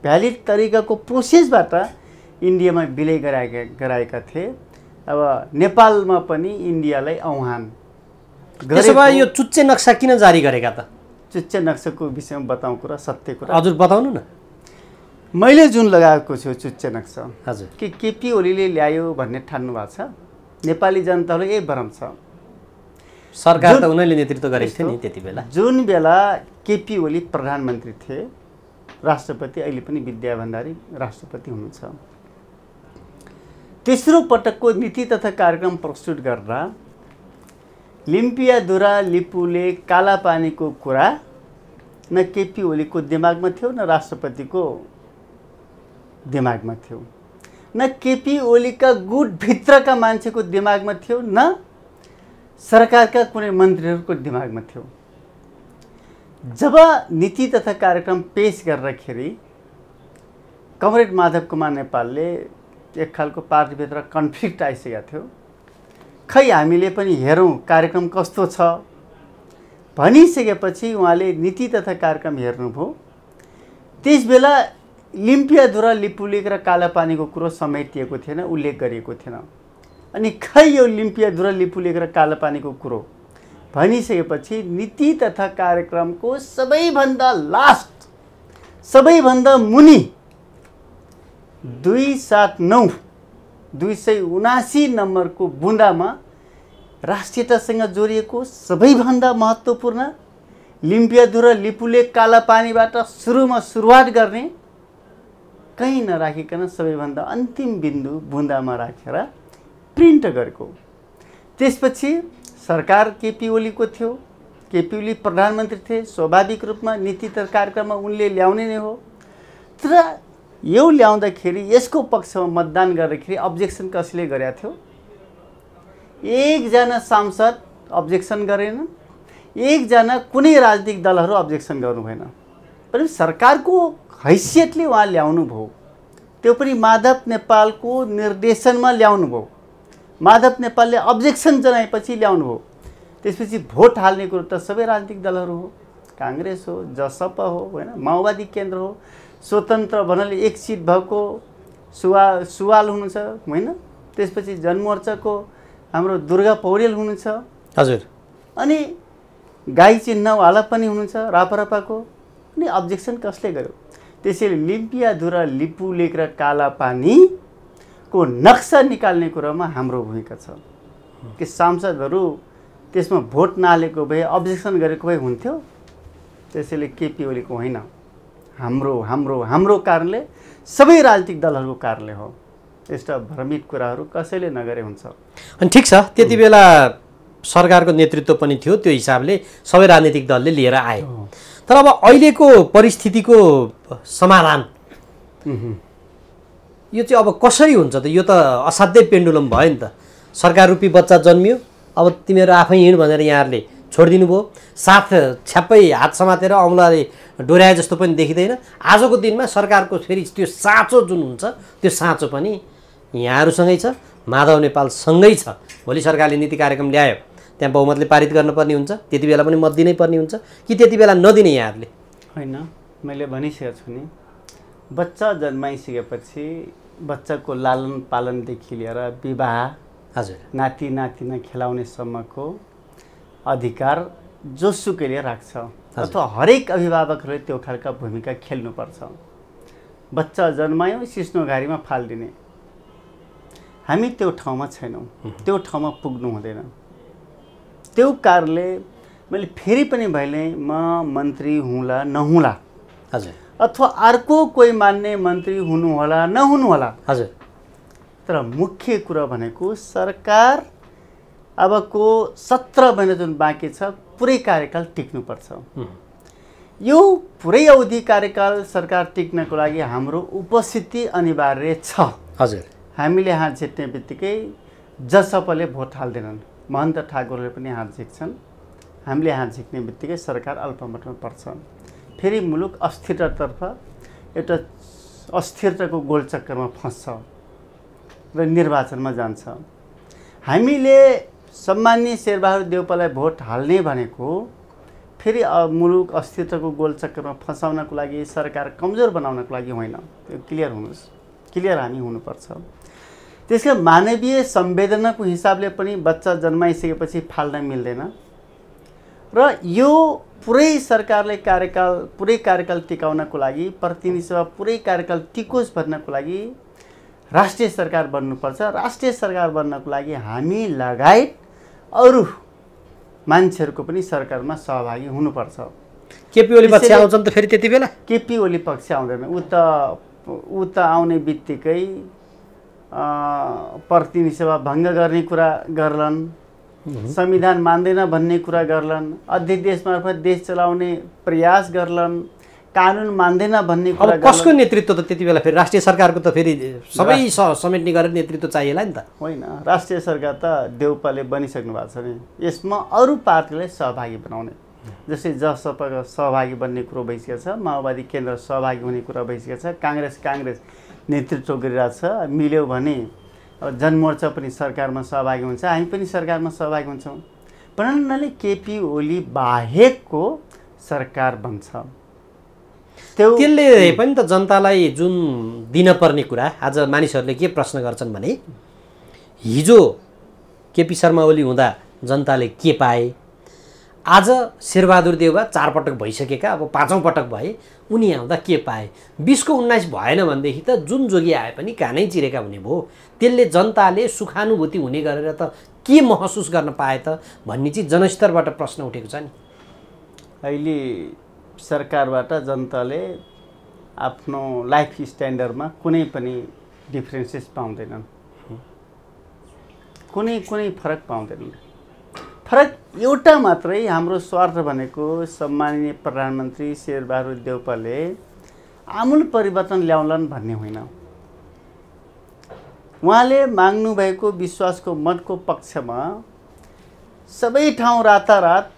भ्यालिड तरिकाको प्रोसेसबाट इन्डियामा विलय गराएका गराएका थिए अब नेपालमा पनि इन्डियालाई आह्वान यो चुच्चे नक्सा किन जारी गरेका त चुच्चे नक्साको विषयमा बताउँ कुरा सत्य कुरा हजुर बताउनु न मैले जुन लगाएको छु चुच्चे नक्सा हजुर के केपी ओलीले ल्यायो भन्ने ठान्नु भएको छ नेपाली जनतालाई यही भ्रम छ सरकार त उनीहरूले नेतृत्व गरेको थियो नि त्यति बेला जुन बेला केपी ओली प्रधानमन्त्री थिए राष्ट्रपति अहिले पनि विद्या भण्डारी राष्ट्रपति हुनुहुन्छ तेस्रो पटकको नीति तथा कार्यक्रम प्रस्तुत गर्दा लिम्पियाधुरा लिपुले काला पानीको कुरा न केपी ओलीको दिमागमा थियो न राष्ट्रपतिको दिमागमा थियो न केपी ओलीका गुटभित्रका मान्छेको दिमागमा थियो न सरकारका कुनै मन्त्रीहरूको दिमागमा थियो जब नीति तथा कार्यक्रम पेस गर्दाखेरि कमरेड माधव कुमार नेपालले एक खालको पार्टीभित्र कन्फ्लिक्ट आइसकेको थियो खै हामीले पनि हेरौँ कार्यक्रम कस्तो छ भनिसकेपछि उहाँले नीति तथा कार्यक्रम हेर्नुभयो त्यसबेला लिम्पियाधुरा लिपुलेक र कालापानीको कुरो समेटिएको थिएन उल्लेख गरिएको थिएन अनि खै यो लिम्पियाधुरा लिपुलेक र कालापानीको कुरो भनिसकेपछि नीति तथा कार्यक्रमको सबैभन्दा लास्ट सबैभन्दा मुनि दुई सात नौ दुई सय उनासी नम्बरको बुन्दामा राष्ट्रियतासँग जोडिएको सबैभन्दा महत्त्वपूर्ण लिम्पियाधुरा लिपुलेक कालापानीबाट सुरुमा सुरुवात गर्ने कहीँ नराखिकन सबैभन्दा अन्तिम बिन्दु बुन्दामा राखेर रा, प्रिन्ट गरेको त्यसपछि सरकार केपी ओलीको थियो केपी ओली प्रधानमन्त्री थिए स्वाभाविक रूपमा नीति र कार्यक्रममा उनले ल्याउने नै हो तर यो ल्याउँदाखेरि यसको पक्षमा मतदान गर्दाखेरि अब्जेक्सन कसले गरेका थियो एकजना सांसद अब्जेक्सन गरेन एकजना कुनै राजनीतिक दलहरू अब्जेक्सन गर्नु भएन पनि सरकारको हैसियतले उहाँ ल्याउनुभयो त्यो पनि माधव नेपालको निर्देशनमा ल्याउनु ल्याउनुभयो माधव नेपालले अब्जेक्सन जनाएपछि ल्याउनुभयो त्यसपछि भोट हाल्ने कुरो त सबै राजनीतिक दलहरू हो काङ्ग्रेस हो जसपा हो होइन माओवादी केन्द्र हो स्वतन्त्र भन्नाले एक सिट भएको सुवा सुवाल हुनुहुन्छ होइन त्यसपछि जनमोर्चाको हाम्रो दुर्गा पौडेल हुनुहुन्छ हजुर अनि गाई चिन्हवाला पनि हुनुहुन्छ रापरापाको अनि अब्जेक्सन कसले गर्यो त्यसैले लिम्पियाधुरा लिपु लेख र काला पानीको नक्सा निकाल्ने कुरामा हाम्रो भूमिका छ कि सांसदहरू त्यसमा भोट नहालेको भए अब्जेक्सन गरेको भए हुन्थ्यो त्यसैले केपी ओलीको होइन हाम्रो हाम्रो हाम्रो कारणले सबै राजनीतिक दलहरूको कारणले हो यस्ता भ्रमित कुराहरू कसैले नगरे हुन्छ अनि ठिक छ त्यति बेला सरकारको नेतृत्व पनि थियो त्यो हिसाबले सबै राजनीतिक दलले लिएर आयो तर अब अहिलेको परिस्थितिको समाधान यो चाहिँ अब कसरी हुन्छ त यो त असाध्यै पेन्डुलम भयो नि त सरकार रूपी बच्चा जन्मियो अब तिमीहरू आफै हिँड भनेर यहाँहरूले छोडिदिनु भयो साथ छ्याप्पै हात समातेर औँलाले डोर्याए जस्तो पनि देखिँदैन आजको दिनमा सरकारको फेरि त्यो साँचो जुन हुन्छ त्यो साँचो पनि यहाँहरूसँगै छ माधव नेपालसँगै छ भोलि सरकारले नीति कार्यक्रम ल्यायो त्यहाँ बहुमतले पारित गर्नुपर्ने हुन्छ त्यति बेला पनि मत दिनै पर्ने हुन्छ कि त्यति बेला नदिने यहाँहरूले होइन मैले भनिसकेको छु नि बच्चा जन्माइसकेपछि बच्चाको लालन पालनदेखि लिएर विवाह हजुर नाति नातिना खेलाउनेसम्मको अधिकार जोसुकैले राख्छ अथवा हरेक अभिभावकले त्यो खालका भूमिका खेल्नुपर्छ बच्चा जन्मायो घारीमा फालिदिने हामी त्यो ठाउँमा छैनौँ त्यो ठाउँमा पुग्नु हुँदैन त्यो कारणले मैले फेरि पनि भैले म मन्त्री हुँला नहुँला हजुर अथवा अर्को कोही मान्ने मन्त्री हुनुहोला नहुनुहोला हजुर तर मुख्य कुरा भनेको सरकार अबको सत्र महिना जुन बाँकी छ पुरै कार्यकाल टिक्नुपर्छ यो पुरै अवधि कार्यकाल सरकार टिक्नको लागि हाम्रो उपस्थिति अनिवार्य छ हजुर हामीले यहाँ जित्ने बित्तिकै जसपाले भोट हाल्दैनन् महन्त ठाकुरले पनि हात झिक्छन् हामीले हात झिक्ने बित्तिकै सरकार अल्पमतमा पर्छ फेरि मुलुक अस्थिरतर्फ एउटा अस्थिरताको गोलचक्करमा फस्छ र निर्वाचनमा जान्छ हामीले सम्मान्य शेरबहादुर देउपालाई भोट हाल्ने भनेको फेरि मुलुक अस्थिरताको गोलचक्करमा फसाउनको लागि सरकार कमजोर बनाउनको लागि होइन त्यो क्लियर हुनुहोस् क्लियर हामी हुनुपर्छ त्यसले मानवीय संवेदनाको हिसाबले पनि बच्चा जन्माइसकेपछि फाल्न मिल्दैन र यो पुरै सरकारले कार्यकाल पुरै कार्यकाल टिकाउनको लागि प्रतिनिधि सभा पुरै कार्यकाल टिकोस् भन्नको लागि राष्ट्रिय सरकार बन्नुपर्छ राष्ट्रिय सरकार बन्नको लागि हामी लगायत अरू मान्छेहरूको पनि सरकारमा सहभागी हुनुपर्छ केपी ओली पक्ष आउँछन् त फेरि त्यति बेला केपी ओली पक्ष आउँदैन ऊ त ऊ त आउने बित्तिकै प्रतिनिधि सेवा भङ्ग गर्ने कुरा गर्लान् संविधान मान्दैन भन्ने कुरा गर्लान् अध्यादेश मार्फत देश चलाउने प्रयास गर्लान् कानुन मान्दैन भन्ने कुरा कसको नेतृत्व त त्यति बेला फेरि राष्ट्रिय सरकारको त फेरि सबै समेट्ने गरेर नेतृत्व चाहिएला नि त होइन राष्ट्रिय सरकार त देउपाले बनिसक्नु भएको छ नि यसमा अरू पार्टीलाई सहभागी बनाउने जस्तै जसपा सहभागी बन्ने कुरो भइसकेको छ माओवादी केन्द्र सहभागी हुने कुरा भइसकेको छ काङ्ग्रेस काङ्ग्रेस नेतृत्व गरिरहेको छ मिल्यो भने अब जनमोर्चा पनि सरकारमा सहभागी हुन्छ हामी पनि सरकारमा सहभागी हुन्छौँ प्रणाले केपी ओली बाहेकको सरकार बन्छ त्यो त्यसले पनि त जनतालाई जुन दिनपर्ने कुरा आज मानिसहरूले के प्रश्न गर्छन् भने हिजो केपी शर्मा ओली हुँदा जनताले के पाए आज शेरबहादुर देउवा चारपटक भइसकेका अब पाँचौँ पटक भए उनी आउँदा के पाए बिसको उन्नाइस भएन भनेदेखि त जुन जोगी आए पनि कानै चिरेका हुने भयो त्यसले जनताले सुखानुभूति हुने गरेर त के महसुस गर्न पाए त भन्ने चाहिँ जनस्तरबाट प्रश्न उठेको छ नि अहिले सरकारबाट जनताले आफ्नो लाइफ स्ट्यान्डर्डमा कुनै पनि डिफ्रेन्सेस पाउँदैनन् कुनै कुनै फरक पाउँदैनन् फरक एउटा मात्रै हाम्रो स्वार्थ भनेको सम्माननीय प्रधानमन्त्री शेरबहादुर देउपाले आमूल परिवर्तन ल्याउलान् भन्ने होइन उहाँले माग्नुभएको विश्वासको मतको पक्षमा सबै ठाउँ रातारात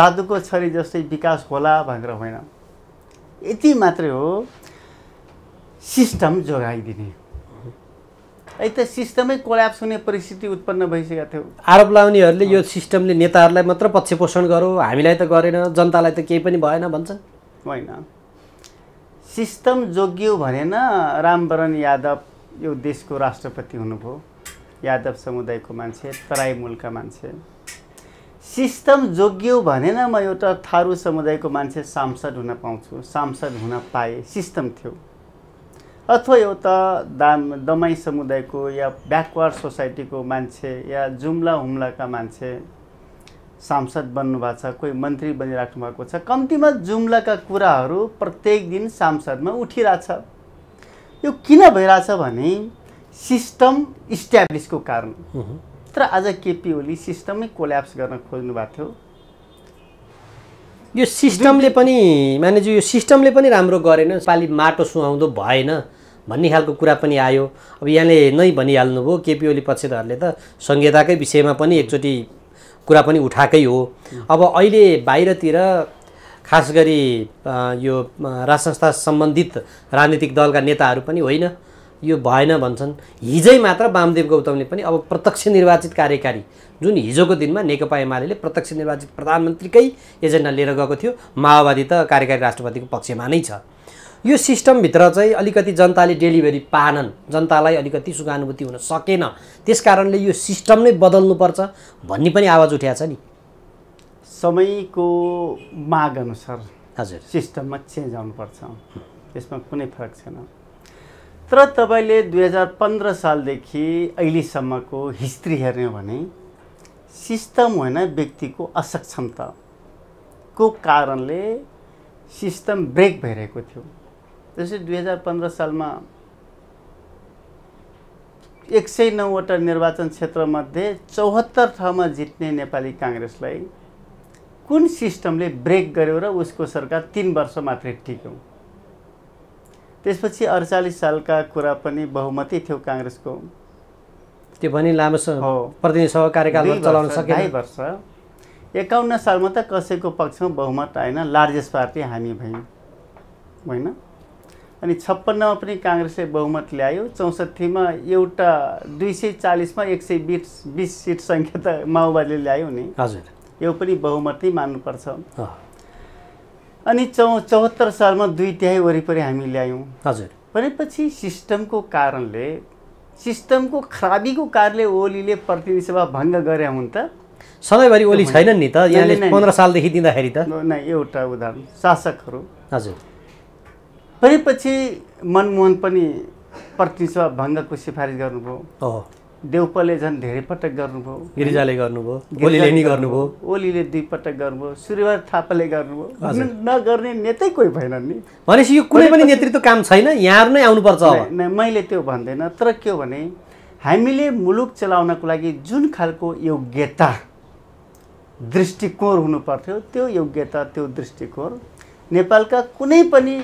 जादुको छरी जस्तै विकास होला भनेर होइन यति मात्रै हो सिस्टम जोगाइदिने त सिस्टमै कोल्याप्स हुने परिस्थिति उत्पन्न भइसकेको थियो आरोप लाउनेहरूले यो सिस्टमले नेताहरूलाई मात्र पक्षपोषण गर्यो हामीलाई त गरेन जनतालाई त केही पनि भएन भन्छ होइन सिस्टम जोगियो न रामवरण यादव यो देशको राष्ट्रपति हुनुभयो यादव समुदायको मान्छे तराई मूलका मान्छे सिस्टम जोगियो भनेन म एउटा थारू समुदायको मान्छे सांसद हुन पाउँछु सांसद हुन पाएँ सिस्टम थियो अथवा एउटा दाम दमाई समुदायको या ब्याकवर्ड सोसाइटीको मान्छे या जुम्ला हुम्लाका मान्छे सांसद बन्नुभएको छ कोही मन्त्री बनिराख्नु भएको छ कम्तीमा जुम्लाका कुराहरू प्रत्येक दिन सांसदमा उठिरहेछ यो किन भइरहेछ भने सिस्टम इस्ट्याब्लिसको कारण तर आज केपी ओली सिस्टमै कोल्याप्स गर्न खोज्नु भएको थियो यो सिस्टमले पनि मानिजु यो सिस्टमले पनि राम्रो गरेन पालि माटो सुहाउँदो भएन भन्ने खालको कुरा पनि आयो अब यहाँले नै भनिहाल्नुभयो केपी ओली पक्षधरले त संहिताकै विषयमा पनि एकचोटि कुरा पनि उठाएकै हो अब अहिले बाहिरतिर खास गरी यो राज संस्था सम्बन्धित राजनीतिक दलका नेताहरू पनि होइन यो भएन भन्छन् हिजै मात्र वामदेव गौतमले पनि अब प्रत्यक्ष निर्वाचित कार्यकारी जुन हिजोको दिनमा नेकपा एमाले प्रत्यक्ष निर्वाचित प्रधानमन्त्रीकै एजेन्डा लिएर गएको थियो माओवादी त कार्यकारी राष्ट्रपतिको पक्षमा नै छ यो सिस्टमभित्र चाहिँ अलिकति जनताले डेलिभरी पाएनन् जनतालाई अलिकति सुखानुभूति हुन सकेन त्यस कारणले यो सिस्टम नै बदल्नुपर्छ भन्ने पनि आवाज उठ्या छ नि समयको माग अनुसार हजुर सिस्टममा चेन्ज आउनुपर्छ त्यसमा कुनै फरक छैन तर तपाईँले दुई हजार पन्ध्र सालदेखि अहिलेसम्मको हिस्ट्री हेर्ने हो भने सिस्टम होइन व्यक्तिको असक्षमताको कारणले सिस्टम ब्रेक भइरहेको थियो त्यसै दुई हजार पन्ध्र सालमा एक सय नौवटा निर्वाचन क्षेत्रमध्ये चौहत्तर ठाउँमा जित्ने नेपाली काङ्ग्रेसलाई कुन सिस्टमले ब्रेक गर्यो र उसको सरकार तिन वर्ष मात्रै टिक्यो त्यसपछि अडचालिस सालका कुरा पनि बहुमती थियो काङ्ग्रेसको त्यो पनि लामो प्रतिनिधि कार्यकाल चलाउन सके वर्ष एकाउन्न सालमा त कसैको पक्षमा बहुमत आएन लार्जेस्ट पार्टी हामी भयौँ होइन अनि छप्पन्नमा पनि काङ्ग्रेसले बहुमत ल्यायो चौसठीमा एउटा दुई सय चालिसमा एक सय बिस बिस सिट सङ्ख्या त माओवादीले ल्यायो नि हजुर यो पनि बहुमत नै मान्नुपर्छ अनि चौ चौहत्तर सालमा दुई तिहाई वरिपरि हामी ल्यायौँ हजुर भनेपछि सिस्टमको कारणले सिस्टमको खराबीको कारणले ओलीले प्रतिनिधि सभा भङ्ग गरे हुन् त सधैँभरि ओली छैन नि त यहाँले पन्ध्र सालदेखि दिँदाखेरि त एउटा उदाहरण शासकहरू हजुर तै मनमोहन पनि प्रतिस्व भङ्गको सिफारिस गर्नुभयो देउपाले झन् धेरै पटक गर्नुभयो गिरिजाले गर्नुभयो ओलीले नि गर्नुभयो ओलीले दुई पटक गर्नुभयो सूर्यवार थापाले गर्नुभयो नगर्ने नेतै कोही भएन नि भनेपछि यो कुनै पनि नेतृत्व काम छैन यहाँहरू नै आउनुपर्छ मैले त्यो भन्दैन तर के हो भने हामीले मुलुक चलाउनको लागि जुन खालको योग्यता दृष्टिकोण हुनुपर्थ्यो त्यो योग्यता त्यो दृष्टिकोण नेपालका कुनै पनि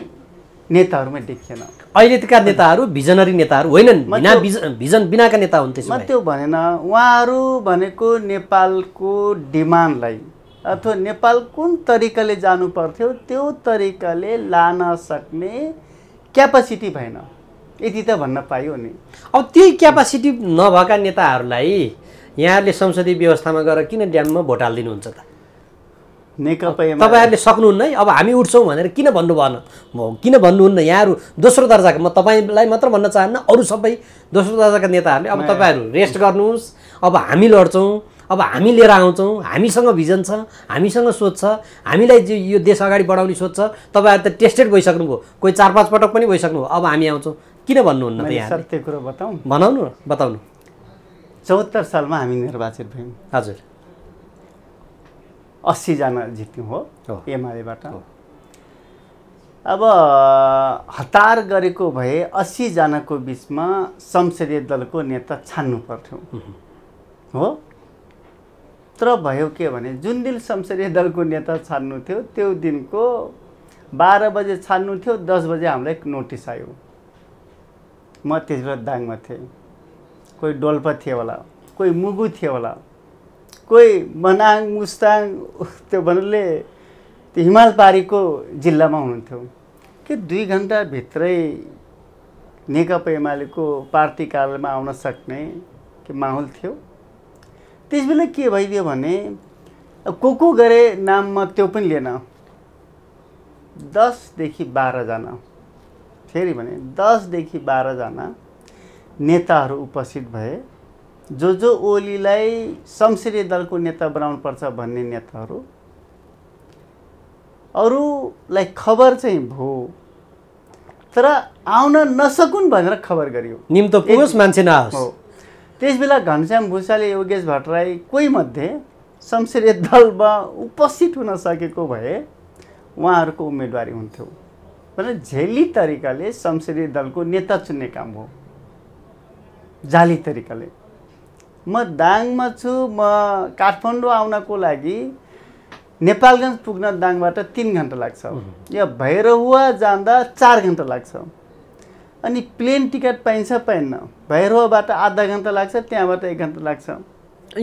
नेताहरूमा देखिएन अहिलेका नेताहरू भिजनरी नेताहरू होइनन् बिना भिजन बिनाका नेता हुन् म त्यो भनेन उहाँहरू भनेको नेपालको डिमान्डलाई अथवा नेपाल कुन तरिकाले जानु पर्थ्यो त्यो तरिकाले लान सक्ने क्यापासिटी भएन यति त भन्न पायो नि अब त्यही क्यापासिटी नभएका नेताहरूलाई यहाँहरूले संसदीय व्यवस्थामा गएर किन ड्याममा भोट हालिदिनुहुन्छ त नेकपा तपाईँहरूले सक्नुहुन्न है अब हामी उठ्छौँ भनेर किन भन्नु भएन किन भन्नुहुन्न यहाँहरू दोस्रो दर्जाको म तपाईँलाई मात्र भन्न चाहन्न अरू सबै दोस्रो दर्जाका नेताहरूले अब तपाईँहरू रेस्ट गर्नुहोस् अब हामी लड्छौँ अब हामी लिएर आउँछौँ हामीसँग भिजन छ हामीसँग सोच छ हामीलाई यो देश अगाडि बढाउने सोच छ तपाईँहरू त टेस्टेड भइसक्नुभयो कोही चार पाँच पटक पनि भइसक्नुभयो अब हामी आउँछौँ किन भन्नुहुन्न त्यो कुरो बताउँ भनाउनु बताउनु चौहत्तर सालमा हामी निर्वाचित भयौँ हजुर अस्सीजना जित्यौँ हो एमआलएबाट अब हतार गरेको भए अस्सीजनाको बिचमा संसदीय दलको नेता छान्नु पर्थ्यो हो तर भयो के भने जुन दिन संसदीय दलको नेता छान्नु थियो त्यो दिनको बाह्र बजे छान्नु थियो दस बजे हामीलाई नोटिस आयो म त्यस बेला दाङमा थिएँ कोही डोल्पा थिएँ होला कोही मुगु थियो होला कोही मनाङ मुस्ताङ त्यो भन्नुले त्यो पारीको जिल्लामा हुनुहुन्थ्यो के दुई घन्टाभित्रै नेकपा एमालेको पार्टी कार्यालयमा आउन सक्ने के माहौल थियो त्यसबेला के भइदियो भने को को गरे नाममा त्यो पनि लिएन दसदेखि बाह्रजना फेरि भने दसदेखि बाह्रजना नेताहरू उपस्थित भए जो जो ओलीलाई संसदीय दलको नेता बनाउनु पर्छ भन्ने नेताहरू अरूलाई खबर चाहिँ भयो तर आउन नसकुन् भनेर खबर गरियो निम्त पुगोस् मान्छे नआओस् बेला घनश्याम भूषाले योगेश भट्टराई कोही मध्ये संसदीय दलमा उपस्थित हुन सकेको भए उहाँहरूको उम्मेदवारी हुन्थ्यो भने झेली तरिकाले संसदीय दलको नेता चुन्ने काम हो जाली तरिकाले म दाङमा छु म काठमाडौँ आउनको लागि नेपालगञ्ज पुग्न दाङबाट तिन घन्टा लाग्छ यो भैरहुवा जाँदा चार घन्टा लाग्छ अनि प्लेन टिकट पाइन्छ पाइन्न भैरहुवाबाट आधा घन्टा लाग्छ त्यहाँबाट एक घन्टा लाग्छ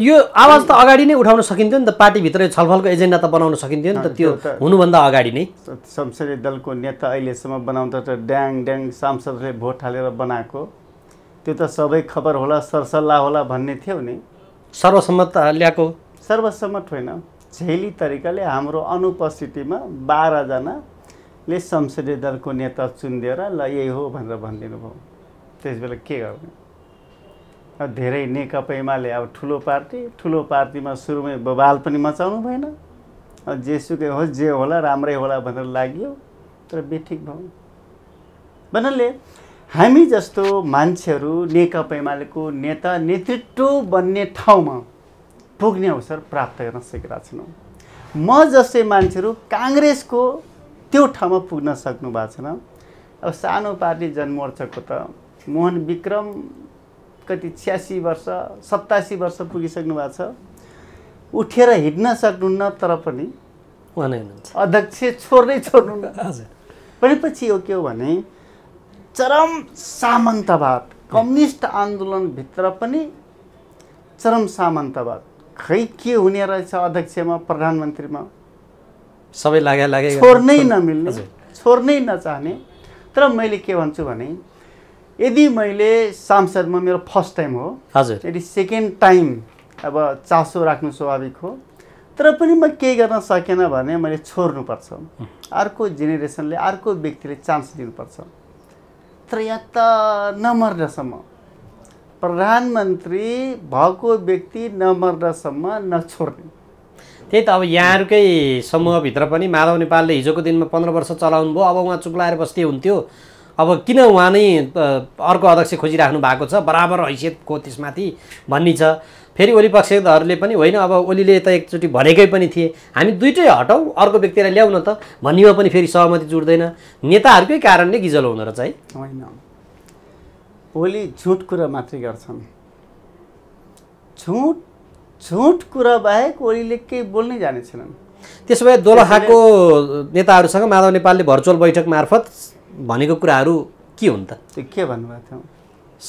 यो आवाज त अगाडि नै उठाउन सकिन्थ्यो नि त पार्टीभित्र छलफलको एजेन्डा त बनाउन सकिन्थ्यो नि त त्यो हुनुभन्दा अगाडि नै संसदीय दलको नेता अहिलेसम्म बनाउँदा त ड्याङ ड्याङ सांसदले भोट हालेर बनाएको त्यो त सबै खबर होला सरसल्लाह होला भन्ने थियो नि सर्वसम्मत ल्याएको सर्वसम्मत होइन झेली तरिकाले हाम्रो अनुपस्थितिमा बाह्रजनाले संसदीय दलको नेता चुनिदिएर ल यही हो भनेर भनिदिनु भयो त्यसबेला के गर्ने अब धेरै नेकपा एमाले अब ठुलो पार्टी ठुलो पार्टीमा सुरुमै बवाल पनि मचाउनु भएन जेसुकै होस् जे होला राम्रै होला भनेर लाग्यो तर बेठिक भयो भन्नाले हामी जस्तो मान्छेहरू नेकपा एमालेको नेता नेतृत्व बन्ने ठाउँमा पुग्ने अवसर प्राप्त गर्न सकेका छैनौँ म जस्तै मान्छेहरू काङ्ग्रेसको त्यो ठाउँमा पुग्न सक्नु भएको छैन अब सानो पार्टी जनमोर्चाको त मोहन विक्रम कति छ्यासी वर्ष सत्तासी वर्ष पुगिसक्नु भएको छ उठेर हिँड्न सक्नुहुन्न तर पनि अध्यक्ष छोड्नै छोड्नु पनि पछि यो के हो भने चरम सामन्तवाद कम्युनिस्ट आन्दोलनभित्र पनि चरम सामन्तवाद खै के हुने रहेछ अध्यक्षमा प्रधानमन्त्रीमा सबै लागे लागे छोड्नै नमिल्ने छोड्नै नचाहने तर मैले के भन्छु भने यदि मैले सांसदमा मेरो फर्स्ट टाइम हो हजुर यदि सेकेन्ड टाइम अब चासो राख्नु स्वाभाविक हो तर पनि म केही गर्न सकेन भने मैले छोड्नुपर्छ अर्को जेनेरेसनले अर्को व्यक्तिले चान्स दिनुपर्छ त्रेहत्तर नमर्दासम्म प्रधानमन्त्री भएको व्यक्ति नमर्दासम्म नछोड्ने त्यही त अब यहाँहरूकै समूहभित्र पनि माधव नेपालले हिजोको दिनमा पन्ध्र वर्ष चलाउनु भयो अब उहाँ चुक्लाएर बस्दै हुन्थ्यो अब किन उहाँ नै अर्को अध्यक्ष खोजिराख्नु भएको छ बराबर हैसियतको त्यसमाथि भन्ने छ फेरि ओली पक्षहरूले पनि होइन अब ओलीले त एकचोटि भनेकै पनि थिए हामी दुइटै हटाउँ अर्को व्यक्तिलाई ल्याउन त भन्नेमा पनि फेरि सहमति जुट्दैन नेताहरूकै कारणले गिजल हुँदो रहेछ है होइन ओली झुट कुरा मात्रै गर्छन् झुट झुट कुरा बाहेक ओलीले केही बोल्नै जाने छैनन् त्यसो भए दोलखाको नेताहरूसँग माधव नेपालले भर्चुअल बैठक मार्फत भनेको कुराहरू के हुन् त के भन्नुभएको थियो